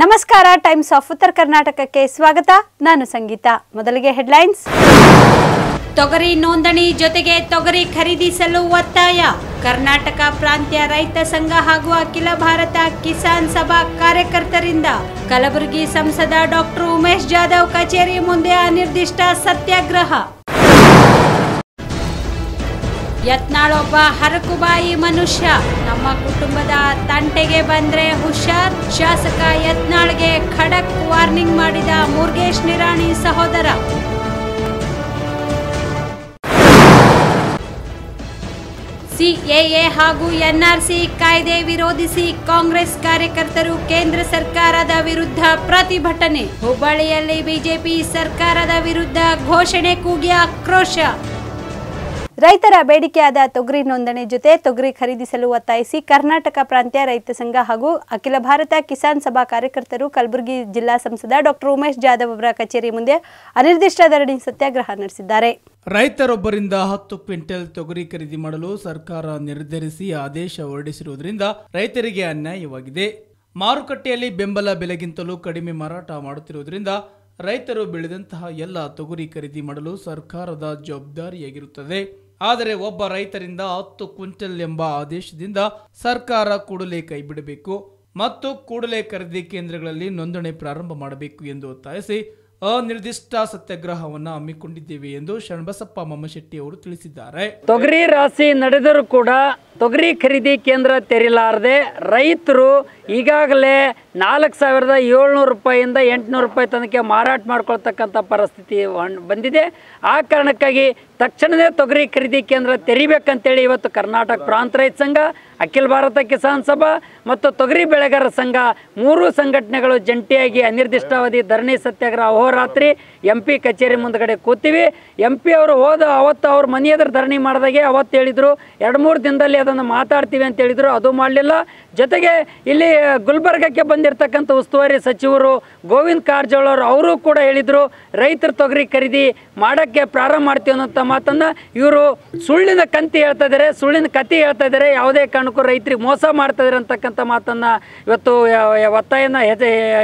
ನಮಸ್ಕಾರ times of ಉತ್ತರ ಕರ್ನಾಟಕಕ್ಕೆ ಸ್ವಾಗತ ನಾನು ಸಂಗೀತ ಮೊದಲಿಗೆ ಹೆಡ್ಲೈನ್ಸ್ ತೊಗರಿ ನೋಂದಣಿ ಜೊತೆಗೆ ತೊಗರಿ ಖರೀದಿಸಲು ಒತ್ತಾಯ ಕರ್ನಾಟಕ ಪ್ರಾಂತ್ಯ ರೈತ ಸಂಘ ಹಾಗೂ ಅಖಿಲ ಭಾರತ ಕಿಸಾನ್ ಸಭಾ ಕಾರ್ಯಕರ್ತರಿಂದ ಕಲಬುರಗಿ ಸಂಸದ ಡಾಕ್ಟರ್ ಉಮೇಶ್ ಜಾಧವ್ ಕಚೇರಿ ಮುಂದೆ ಅನಿರ್ದಿಷ್ಟ ಸತ್ಯಾಗ್ರಹ ಯತ್ನಾಳೊಬ್ಬ ಹರಕುಬಾಯಿ ಮನುಷ್ಯ ನಮ್ಮ ಕುಟುಂಬದ ತಂಟೆಗೆ ಬಂದ್ರೆ ಹುಷಾರ್ ಶಾಸಕ ಯತ್ನಾಳ್ಗೆ ಖಡಕ್ ವಾರ್ನಿಂಗ್ ಮಾಡಿದ ಮುರುಗೇಶ್ ನಿರಾಣಿ ಸಹೋದರ ಸಿಎಎ ಹಾಗೂ ಎನ್ಆರ್ಸಿ ಕಾಯ್ದೆ ವಿರೋಧಿಸಿ ಕಾಂಗ್ರೆಸ್ ಕಾರ್ಯಕರ್ತರು ಕೇಂದ್ರ ಸರ್ಕಾರದ ವಿರುದ್ಧ ಪ್ರತಿಭಟನೆ ಹುಬ್ಬಳ್ಳಿಯಲ್ಲಿ ಬಿಜೆಪಿ ಸರ್ಕಾರದ ವಿರುದ್ಧ ಘೋಷಣೆ ಕೂಗಿ ಆಕ್ರೋಶ ರೈತರ ಬೇಡಿಕೆಯಾದ ತೊಗರಿ ನೋಂದಣಿ ಜೊತೆ ತೊಗರಿ ಖರೀದಿಸಲು ಒತ್ತಾಯಿಸಿ ಕರ್ನಾಟಕ ಪ್ರಾಂತ್ಯ ರೈತ ಸಂಘ ಹಾಗೂ ಅಖಿಲ ಭಾರತ ಕಿಸಾನ್ ಸಭಾ ಕಾರ್ಯಕರ್ತರು ಕಲಬುರಗಿ ಜಿಲ್ಲಾ ಸಂಸದ ಡಾಕ್ಟರ್ ಉಮೇಶ್ ಜಾಧವ್ ಅವರ ಕಚೇರಿ ಮುಂದೆ ಅನಿರ್ದಿಷ್ಟ ಧರಣಿ ಸತ್ಯಾಗ್ರಹ ನಡೆಸಿದ್ದಾರೆ ರೈತರೊಬ್ಬರಿಂದ ಹತ್ತು ಕ್ವಿಂಟಲ್ ತೊಗರಿ ಖರೀದಿ ಮಾಡಲು ಸರ್ಕಾರ ನಿರ್ಧರಿಸಿ ಆದೇಶ ಹೊರಡಿಸಿರುವುದರಿಂದ ರೈತರಿಗೆ ಅನ್ಯಾಯವಾಗಿದೆ ಮಾರುಕಟ್ಟೆಯಲ್ಲಿ ಬೆಂಬಲ ಬೆಲೆಗಿಂತಲೂ ಕಡಿಮೆ ಮಾರಾಟ ಮಾಡುತ್ತಿರುವುದರಿಂದ ರೈತರು ಬೆಳೆದಂತಹ ಎಲ್ಲ ತೊಗರಿ ಖರೀದಿ ಮಾಡಲು ಸರ್ಕಾರದ ಜವಾಬ್ದಾರಿಯಾಗಿರುತ್ತದೆ ಆದರೆ ಒಬ್ಬ ರೈತರಿಂದ ಹತ್ತು ಕ್ವಿಂಟಲ್ ಎಂಬ ಆದೇಶದಿಂದ ಸರ್ಕಾರ ಕೂಡಲೇ ಕೈ ಬಿಡಬೇಕು ಮತ್ತು ಕೂಡಲೇ ಖರೀದಿ ಕೇಂದ್ರಗಳಲ್ಲಿ ನೋಂದಣಿ ಪ್ರಾರಂಭ ಮಾಡಬೇಕು ಎಂದು ಒತ್ತಾಯಿಸಿ ಅನಿರ್ದಿಷ್ಟ ಸತ್ಯಾಗ್ರಹವನ್ನು ಹಮ್ಮಿಕೊಂಡಿದ್ದೇವೆ ಎಂದು ಶರಣಬಸಪ್ಪ ಮಮ್ಮಶೆಟ್ಟಿ ಅವರು ತಿಳಿಸಿದ್ದಾರೆ ತೊಗರಿ ರಾಶಿ ನಡೆದರೂ ಕೂಡ ತೊಗರಿ ಖರೀದಿ ಕೇಂದ್ರ ತೆರಿಲಾರದೆ ರೈತರು ಈಗಾಗಲೇ ನಾಲ್ಕು ಸಾವಿರದ ಏಳ್ನೂರು ರೂಪಾಯಿಯಿಂದ ಎಂಟುನೂರು ರೂಪಾಯಿ ತನಕ ಮಾರಾಟ ಮಾಡ್ಕೊಳ್ತಕ್ಕಂಥ ಪರಿಸ್ಥಿತಿ ಬಂದಿದೆ ಆ ಕಾರಣಕ್ಕಾಗಿ ತಕ್ಷಣವೇ ತೊಗರಿ ಖರೀದಿ ಕೇಂದ್ರ ತೆರಿಬೇಕಂತೇಳಿ ಇವತ್ತು ಕರ್ನಾಟಕ ಪ್ರಾಂತ ರೈತ ಸಂಘ ಅಖಿಲ ಭಾರತ ಕಿಸಾನ್ ಸಭಾ ಮತ್ತು ತೊಗರಿ ಬೆಳೆಗಾರರ ಸಂಘ ಮೂರು ಸಂಘಟನೆಗಳು ಜಂಟಿಯಾಗಿ ಅನಿರ್ದಿಷ್ಟಾವಧಿ ಧರಣಿ ಸತ್ಯಾಗ್ರಹ ಅಹೋರಾತ್ರಿ ಎಂ ಪಿ ಕಚೇರಿ ಮುಂದಗಡೆ ಕೂತೀವಿ ಎಂ ಪಿ ಅವರು ಹೋದ ಅವತ್ತು ಅವ್ರ ಮನೆ ಧರಣಿ ಮಾಡಿದಾಗೆ ಅವತ್ತು ಹೇಳಿದರು ಎರಡು ಮೂರು ದಿನದಲ್ಲಿ ಅದನ್ನು ಮಾತಾಡ್ತೀವಿ ಅಂತ ಹೇಳಿದರು ಅದು ಮಾಡಲಿಲ್ಲ ಜೊತೆಗೆ ಇಲ್ಲಿ ಗುಲ್ಬರ್ಗಕ್ಕೆ ಬಂದಿರತಕ್ಕಂಥ ಉಸ್ತುವಾರಿ ಸಚಿವರು ಗೋವಿಂದ ಕಾರಜೋಳವರು ಅವರು ಕೂಡ ಹೇಳಿದರು ರೈತರು ತೊಗರಿ ಖರೀದಿ ಮಾಡೋಕ್ಕೆ ಪ್ರಾರಂಭ ಮಾಡ್ತೀವಿ ಅನ್ನೋ ತಮ್ಮ ಮಾತನ್ನು ಇವರು ಸುಳ್ಳಿನ ಕಂತಿ ಹೇಳ್ತಾ ಇದ್ದಾರೆ ಸುಳ್ಳಿನ ಕಥೆ ಹೇಳ್ತಾ ಇದ್ದಾರೆ ಯಾವುದೇ ಕಾರಣಕ್ಕೂ ರೈತರಿಗೆ ಮೋಸ ಮಾಡ್ತಾ ಇದಾರೆ ಅಂತಕ್ಕಂಥ ಮಾತನ್ನು ಇವತ್ತು ಒತ್ತಾಯನ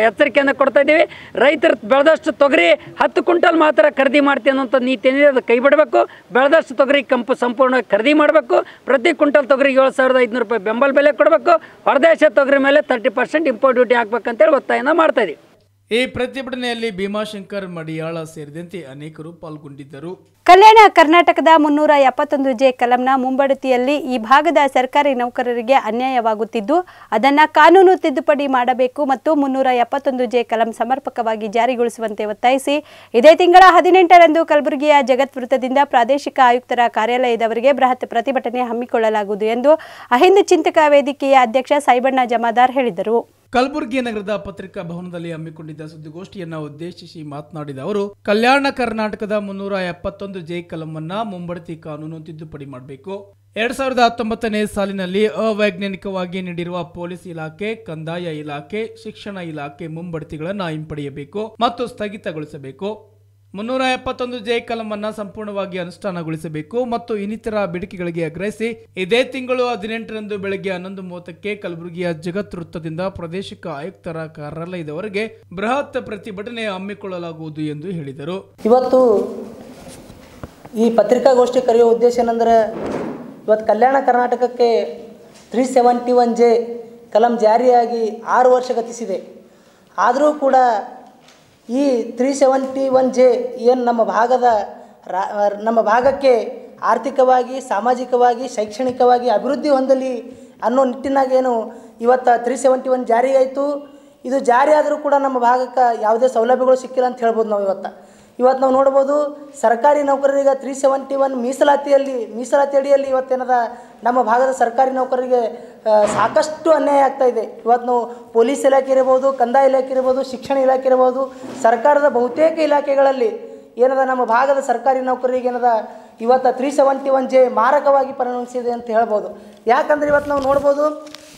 ಎಚ್ಚರಿಕೆಯನ್ನು ಕೊಡ್ತಾ ಇದ್ದೀವಿ ರೈತರು ಬೆಳೆದಷ್ಟು ತೊಗರಿ ಹತ್ತು ಕ್ವಿಂಟಲ್ ಮಾತ್ರ ಖರೀದಿ ಮಾಡ್ತೀನಿ ಅನ್ನೋಂಥ ನೀತಿ ಅದು ಕೈ ಬಿಡಬೇಕು ಬೆಳೆದಷ್ಟು ತೊಗರಿ ಕಂಪು ಸಂಪೂರ್ಣವಾಗಿ ಖರೀದಿ ಮಾಡಬೇಕು ಪ್ರತಿ ಕ್ವಿಂಟಲ್ ತೊಗರಿಗೆ ಏಳು ಸಾವಿರದ ಐದುನೂರು ರೂಪಾಯಿ ಬೆಂಬಲ ಬೆಲೆ ಕೊಡಬೇಕು ಹೊರದೇಶ ತೊಗರಿ ಮೇಲೆ ತರ್ಟಿ ಪರ್ಸೆಂಟ್ ಇಂಪೋರ್ಟ್ ಡ್ಯೂಟಿ ಹಾಕ್ಬೇಕಂತೇಳಿ ಒತ್ತಾಯನ ಮಾಡ್ತಾ ಇದ್ದೀವಿ ಈ ಪ್ರತಿಭಟನೆಯಲ್ಲಿ ಭೀಮಾಶಂಕರ್ ಮಡಿಯಾಳ ಸೇರಿದಂತೆ ಅನೇಕರು ಪಾಲ್ಗೊಂಡಿದ್ದರು ಕಲ್ಯಾಣ ಕರ್ನಾಟಕದ ಮುನ್ನೂರ ಎಪ್ಪತ್ತೊಂದು ಜೆ ಕಲಂನ ಮುಂಬಡತಿಯಲ್ಲಿ ಈ ಭಾಗದ ಸರ್ಕಾರಿ ನೌಕರರಿಗೆ ಅನ್ಯಾಯವಾಗುತ್ತಿದ್ದು ಅದನ್ನು ಕಾನೂನು ತಿದ್ದುಪಡಿ ಮಾಡಬೇಕು ಮತ್ತು ಮುನ್ನೂರ ಎಪ್ಪತ್ತೊಂದು ಜೆ ಕಲಂ ಸಮರ್ಪಕವಾಗಿ ಜಾರಿಗೊಳಿಸುವಂತೆ ಒತ್ತಾಯಿಸಿ ಇದೇ ತಿಂಗಳ ಹದಿನೆಂಟರಂದು ಕಲಬುರಗಿಯ ಜಗತ್ ವೃತ್ತದಿಂದ ಪ್ರಾದೇಶಿಕ ಆಯುಕ್ತರ ಕಾರ್ಯಾಲಯದವರಿಗೆ ಬೃಹತ್ ಪ್ರತಿಭಟನೆ ಹಮ್ಮಿಕೊಳ್ಳಲಾಗುವುದು ಎಂದು ಅಹಿಂದ ಚಿಂತಕ ವೇದಿಕೆಯ ಅಧ್ಯಕ್ಷ ಸೈಬಣ್ಣ ಜಮಾದಾರ್ ಹೇಳಿದರು ಕಲಬುರಗಿ ನಗರದ ಪತ್ರಿಕಾ ಭವನದಲ್ಲಿ ಹಮ್ಮಿಕೊಂಡಿದ್ದ ಸುದ್ದಿಗೋಷ್ಠಿಯನ್ನು ಉದ್ದೇಶಿಸಿ ಮಾತನಾಡಿದ ಅವರು ಕಲ್ಯಾಣ ಕರ್ನಾಟಕದ ಮುನ್ನೂರ ಎಪ್ಪತ್ತೊಂದು ಜೆ ಕಲಂವನ್ನ ಮುಂಬಡ್ತಿ ಕಾನೂನು ತಿದ್ದುಪಡಿ ಮಾಡಬೇಕು ಎರಡ್ ಸಾವಿರದ ಹತ್ತೊಂಬತ್ತನೇ ಸಾಲಿನಲ್ಲಿ ಅವೈಜ್ಞಾನಿಕವಾಗಿ ನೀಡಿರುವ ಪೊಲೀಸ್ ಇಲಾಖೆ ಕಂದಾಯ ಇಲಾಖೆ ಶಿಕ್ಷಣ ಇಲಾಖೆ ಮುಂಬಡ್ತಿಗಳನ್ನು ಹಿಂಪಡೆಯಬೇಕು ಮತ್ತು ಸ್ಥಗಿತಗೊಳಿಸಬೇಕು ಮುನ್ನೂರ ಎಪ್ಪತ್ತೊಂದು ಜೆ ಕಲಂ ಸಂಪೂರ್ಣವಾಗಿ ಅನುಷ್ಠಾನಗೊಳಿಸಬೇಕು ಮತ್ತು ಇನ್ನಿತರ ಬೇಡಿಕೆಗಳಿಗೆ ಆಗ್ರಹಿಸಿ ಇದೇ ತಿಂಗಳು ಹದಿನೆಂಟರಂದು ಬೆಳಗ್ಗೆ ಹನ್ನೊಂದು ಮೂವತ್ತಕ್ಕೆ ಕಲಬುರಗಿಯ ಜಗತ್ ವೃತ್ತದಿಂದ ಪ್ರಾದೇಶಿಕ ಆಯುಕ್ತರ ಕಾರ್ಯಾಲಯದವರೆಗೆ ಬೃಹತ್ ಪ್ರತಿಭಟನೆ ಹಮ್ಮಿಕೊಳ್ಳಲಾಗುವುದು ಎಂದು ಹೇಳಿದರು ಇವತ್ತು ಈ ಪತ್ರಿಕಾಗೋಷ್ಠಿ ಕರೆಯುವ ಉದ್ದೇಶ ಏನಂದ್ರೆ ಇವತ್ತು ಕಲ್ಯಾಣ ಕರ್ನಾಟಕಕ್ಕೆ ತ್ರೀ ಸೆವೆಂಟಿ ಒನ್ ಜೆ ಕಲಂ ಜಾರಿಯಾಗಿ ಆರು ವರ್ಷ ಗತಿಸಿದೆ ಆದರೂ ಕೂಡ ಈ ತ್ರೀ ಸೆವೆಂಟಿ ಒನ್ ಜೆ ಏನು ನಮ್ಮ ಭಾಗದ ನಮ್ಮ ಭಾಗಕ್ಕೆ ಆರ್ಥಿಕವಾಗಿ ಸಾಮಾಜಿಕವಾಗಿ ಶೈಕ್ಷಣಿಕವಾಗಿ ಅಭಿವೃದ್ಧಿ ಹೊಂದಲಿ ಅನ್ನೋ ನಿಟ್ಟಿನಾಗೇನು ಇವತ್ತು ತ್ರೀ ಸೆವೆಂಟಿ ಒನ್ ಜಾರಿಯಾಯಿತು ಇದು ಜಾರಿ ಆದರೂ ಕೂಡ ನಮ್ಮ ಭಾಗಕ್ಕೆ ಯಾವುದೇ ಸೌಲಭ್ಯಗಳು ಸಿಕ್ಕಿಲ್ಲ ಅಂತ ಹೇಳ್ಬೋದು ನಾವು ಇವತ್ತು ಇವತ್ತು ನಾವು ನೋಡ್ಬೋದು ಸರ್ಕಾರಿ ನೌಕರರಿಗೆ ತ್ರೀ ಸೆವೆಂಟಿ ಒನ್ ಮೀಸಲಾತಿಯಲ್ಲಿ ಮೀಸಲಾತಿ ಅಡಿಯಲ್ಲಿ ಇವತ್ತೇನದ ನಮ್ಮ ಭಾಗದ ಸರ್ಕಾರಿ ನೌಕರರಿಗೆ ಸಾಕಷ್ಟು ಅನ್ಯಾಯ ಆಗ್ತಾ ಇದೆ ಇವತ್ತು ನಾವು ಪೊಲೀಸ್ ಇಲಾಖೆ ಇರ್ಬೋದು ಕಂದಾಯ ಇಲಾಖೆ ಇರ್ಬೋದು ಶಿಕ್ಷಣ ಇಲಾಖೆ ಇರ್ಬೋದು ಸರ್ಕಾರದ ಬಹುತೇಕ ಇಲಾಖೆಗಳಲ್ಲಿ ಏನದ ನಮ್ಮ ಭಾಗದ ಸರ್ಕಾರಿ ನೌಕರಿಗೆ ಏನದ ಇವತ್ತು ತ್ರೀ ಸೆವೆಂಟಿ ಒನ್ ಜೆ ಮಾರಕವಾಗಿ ಪರಿಣಮಿಸಿದೆ ಅಂತ ಹೇಳ್ಬೋದು ಯಾಕಂದರೆ ಇವತ್ತು ನಾವು ನೋಡ್ಬೋದು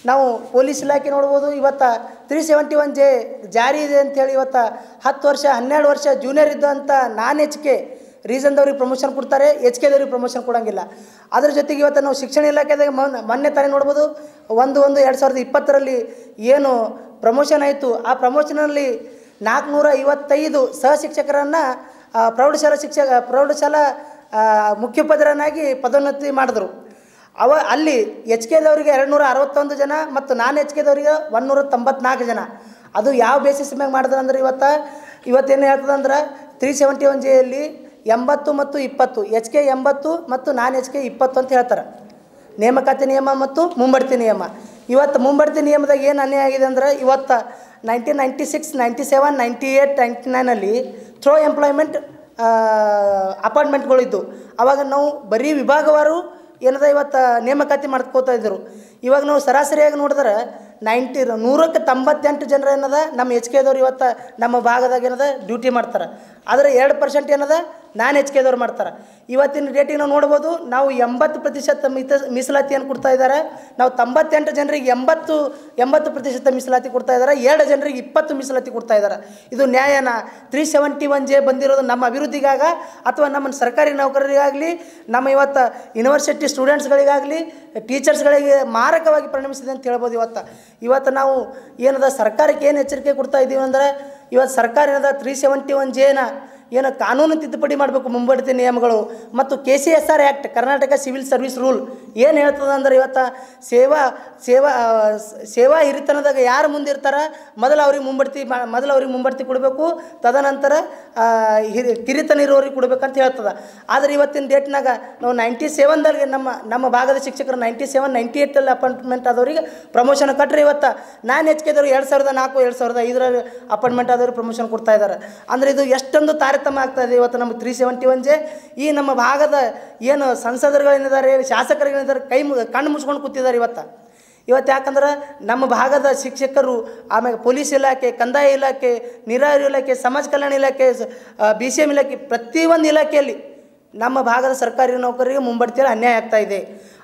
ನಾವು ಪೊಲೀಸ್ ಇಲಾಖೆ ನೋಡ್ಬೋದು ಇವತ್ತು ತ್ರೀ ಸೆವೆಂಟಿ ಒನ್ ಜೆ ಜಾರಿ ಇದೆ ಅಂತೇಳಿ ಇವತ್ತು ಹತ್ತು ವರ್ಷ ಹನ್ನೆರಡು ವರ್ಷ ಜೂನಿಯರ್ ಇದ್ದಂಥ ನಾನ್ ಎಚ್ ಕೆ ರೀಸನ್ದವ್ರಿಗೆ ಪ್ರಮೋಷನ್ ಕೊಡ್ತಾರೆ ಎಚ್ ಕೆದವ್ರಿಗೆ ಪ್ರಮೋಷನ್ ಕೊಡೋಂಗಿಲ್ಲ ಅದ್ರ ಜೊತೆಗೆ ಇವತ್ತು ನಾವು ಶಿಕ್ಷಣ ಇಲಾಖೆದಾಗ ಮೊನ್ನೆ ತಾನೇ ನೋಡ್ಬೋದು ಒಂದು ಒಂದು ಎರಡು ಸಾವಿರದ ಇಪ್ಪತ್ತರಲ್ಲಿ ಏನು ಪ್ರಮೋಷನ್ ಆಯಿತು ಆ ಪ್ರಮೋಷನಲ್ಲಿ ನಾಲ್ಕುನೂರ ಐವತ್ತೈದು ಸಹ ಶಿಕ್ಷಕರನ್ನು ಪ್ರೌಢಶಾಲಾ ಶಿಕ್ಷಕ ಪ್ರೌಢಶಾಲಾ ಮುಖ್ಯೋಪಾಧ್ಯಾಯರನ್ನಾಗಿ ಪದೋನ್ನತಿ ಮಾಡಿದ್ರು ಅವ ಅಲ್ಲಿ ಎಚ್ ಕೆದವರಿಗೆ ಎರಡು ನೂರ ಅರವತ್ತೊಂದು ಜನ ಮತ್ತು ನಾನ್ ಎಚ್ ಕೆದವರಿಗೆ ಒನ್ನೂರ ತೊಂಬತ್ನಾಲ್ಕು ಜನ ಅದು ಯಾವ ಬೇಸಿಸ್ ಮ್ಯಾಗ ಮಾಡಿದ್ರಂದ್ರೆ ಅಂದ್ರೆ ಇವತ್ತು ಇವತ್ತೇನು ಹೇಳ್ತದಂದ್ರೆ ತ್ರೀ ಸೆವೆಂಟಿ ಒನ್ ಜೆಯಲ್ಲಿ ಎಂಬತ್ತು ಮತ್ತು ಇಪ್ಪತ್ತು ಎಚ್ ಕೆ ಎಂಬತ್ತು ಮತ್ತು ನಾನ್ ಎಚ್ ಕೆ ಇಪ್ಪತ್ತು ಅಂತ ಹೇಳ್ತಾರೆ ನೇಮಕಾತಿ ನಿಯಮ ಮತ್ತು ಮುಂಬಡ್ತಿ ನಿಯಮ ಇವತ್ತು ಮುಂಬಡ್ತಿ ನಿಯಮದಾಗ ಏನು ಅನ್ಯಾಯ ಆಗಿದೆ ಅಂದರೆ ಇವತ್ತು nineteen ninety six ninety seven ninety eight ninety ನೈನಲ್ಲಿ ಥ್ರೋ ಎಂಪ್ಲಾಯ್ಮೆಂಟ್ ಅಪಾರ್ಟ್ಮೆಂಟ್ಗಳಿದ್ದು ಆವಾಗ ನಾವು ಬರೀ ವಿಭಾಗವಾರು ಏನದ ಇವತ್ತು ನೇಮಕಾತಿ ಮಾಡ್ಕೋತಾ ಇದ್ದರು ಇವಾಗ ನಾವು ಸರಾಸರಿಯಾಗಿ ನೋಡಿದ್ರೆ ನೈಂಟಿ ನೂರಕ್ಕೆ ತೊಂಬತ್ತೆಂಟು ಜನರ ಏನದ ನಮ್ಮ ಎಚ್ ಕೆದವ್ರು ಇವತ್ತು ನಮ್ಮ ಭಾಗದಾಗ ಏನದ ಡ್ಯೂಟಿ ಮಾಡ್ತಾರೆ ಆದರೆ ಎರಡು ಪರ್ಸೆಂಟ್ ಏನದ ನಾನು ಎಚ್ ಕೆದವ್ರು ಮಾಡ್ತಾರೆ ಇವತ್ತಿನ ಡೇಟಿಗೆ ನಾವು ನೋಡ್ಬೋದು ನಾವು ಎಂಬತ್ತು ಪ್ರತಿಶತ ಮಿತ ಮೀಸಲಾತಿಯನ್ನು ಕೊಡ್ತಾ ಇದ್ದಾರೆ ನಾವು ತೊಂಬತ್ತೆಂಟು ಜನರಿಗೆ ಎಂಬತ್ತು ಎಂಬತ್ತು ಪ್ರತಿಶತ ಮೀಸಲಾತಿ ಕೊಡ್ತಾ ಇದ್ದಾರೆ ಎರಡು ಜನರಿಗೆ ಇಪ್ಪತ್ತು ಮೀಸಲಾತಿ ಕೊಡ್ತಾ ಇದ್ದಾರೆ ಇದು ನ್ಯಾಯನ ತ್ರೀ ಸೆವೆಂಟಿ ಒನ್ ಜೆ ಬಂದಿರೋದು ನಮ್ಮ ಅಭಿವೃದ್ಧಿಗಾಗ ಅಥವಾ ನಮ್ಮ ಸರ್ಕಾರಿ ನೌಕರರಿಗಾಗಲಿ ನಮ್ಮ ಇವತ್ತು ಯೂನಿವರ್ಸಿಟಿ ಸ್ಟೂಡೆಂಟ್ಸ್ಗಳಿಗಾಗಲಿ ಟೀಚರ್ಸ್ಗಳಿಗೆ ಮಾರಕವಾಗಿ ಪರಿಣಮಿಸಿದೆ ಅಂತ ಹೇಳ್ಬೋದು ಇವತ್ತು ಇವತ್ತು ನಾವು ಏನದ ಸರ್ಕಾರಕ್ಕೆ ಏನು ಎಚ್ಚರಿಕೆ ಕೊಡ್ತಾ ಇದ್ದೀವಿ ಅಂದ್ರೆ ಇವತ್ತು ಸರ್ಕಾರ ಏನದ ತ್ರೀ ಸೆವೆಂಟಿ ಒನ್ ಜೇನ ಏನು ಕಾನೂನು ತಿದ್ದುಪಡಿ ಮಾಡಬೇಕು ಮುಂಬಡ್ತಿ ನಿಯಮಗಳು ಮತ್ತು K C S R act Karnataka civil service rule ಏನು ಹೇಳ್ತದೆ ಅಂದ್ರೆ ಇವತ್ತು ಸೇವಾ ಸೇವಾ ಸೇವಾ ಹಿರಿತನದಾಗ ಯಾರು ಮುಂದಿರ್ತಾರೆ ಮೊದಲು ಅವ್ರಿಗೆ ಮುಂಬಡ್ತಿ ಮೊದಲು ಅವ್ರಿಗೆ ಮುಂಬಡ್ತಿ ಕೊಡಬೇಕು ತದನಂತರ ಹಿರಿ ಕಿರಿತನ ಇರೋರಿಗೆ ಕೊಡಬೇಕಂತ ಹೇಳ್ತದೆ ಆದರೆ ಇವತ್ತಿನ ಡೇಟ್ನಾಗ ನಾವು ನೈಂಟಿ ಸೆವೆನ್ದಲ್ಲಿ ನಮ್ಮ ನಮ್ಮ ಭಾಗದ ಶಿಕ್ಷಕರು ನೈಂಟಿ ಸೆವೆನ್ ನೈಂಟಿ ಏಯ್ಟಲ್ಲಿ ಅಪಾಯಿಂಟ್ಮೆಂಟ್ ಆದವ್ರಿಗೆ ಪ್ರಮೋಷನ್ ಕೊಟ್ಟರೆ ಇವತ್ತು ನಾನು ಹೆಚ್ಚಿಗೆದವ್ರು ಎರಡು ಸಾವಿರದ ನಾಲ್ಕು ಎರಡು ಸಾವಿರದ ಐದರ ಅಪಾಯಿಂಟ್ಮೆಂಟ್ ಆದವರು ಪ್ರಮೋಷನ್ ಕೊಡ್ತಾ ಇದ್ದಾರೆ ಅಂದರೆ ಇದು ಎಷ್ಟೊಂದು ತಾರ ಅತ್ಯುತ್ತಮ ಆಗ್ತದೆ ಇವತ್ತು ನಮ್ಮ ತ್ರೀ ಸೆವೆಂಟಿ ಒನ್ ಜೆ ಈ ನಮ್ಮ ಭಾಗದ ಏನು ಸಂಸದರುಗಳೇನಿದ್ದಾರೆ ಶಾಸಕರುಗಳೇನಿದ್ದಾರೆ ಕೈ ಮು ಕಣ್ಣು ಮುಚ್ಕೊಂಡು ಕೂತಿದ್ದಾರೆ ಇವತ್ತು ಇವತ್ತು ಯಾಕಂದ್ರೆ ನಮ್ಮ ಭಾಗದ ಶಿಕ್ಷಕರು ಆಮೇಲೆ ಪೊಲೀಸ್ ಇಲಾಖೆ ಕಂದಾಯ ಇಲಾಖೆ ನೀರಾವರಿ ಇಲಾಖೆ ಸಮಾಜ ಕಲ್ಯಾಣ ಇಲಾಖೆ ಬಿ ಸಿ ಎಮ್ ಇಲಾಖೆ ಪ್ರತಿಯೊಂದು ಇಲಾಖೆಯಲ್ಲಿ ನಮ್ಮ ಭಾಗದ ಸರ್ಕಾರಿ ನೌಕರಿಗೆ ಮುಂಬಡ್ತಿಯಲ್ಲಿ ಅನ್ಯಾಯ ಆಗ್ತಾ ಇದೆ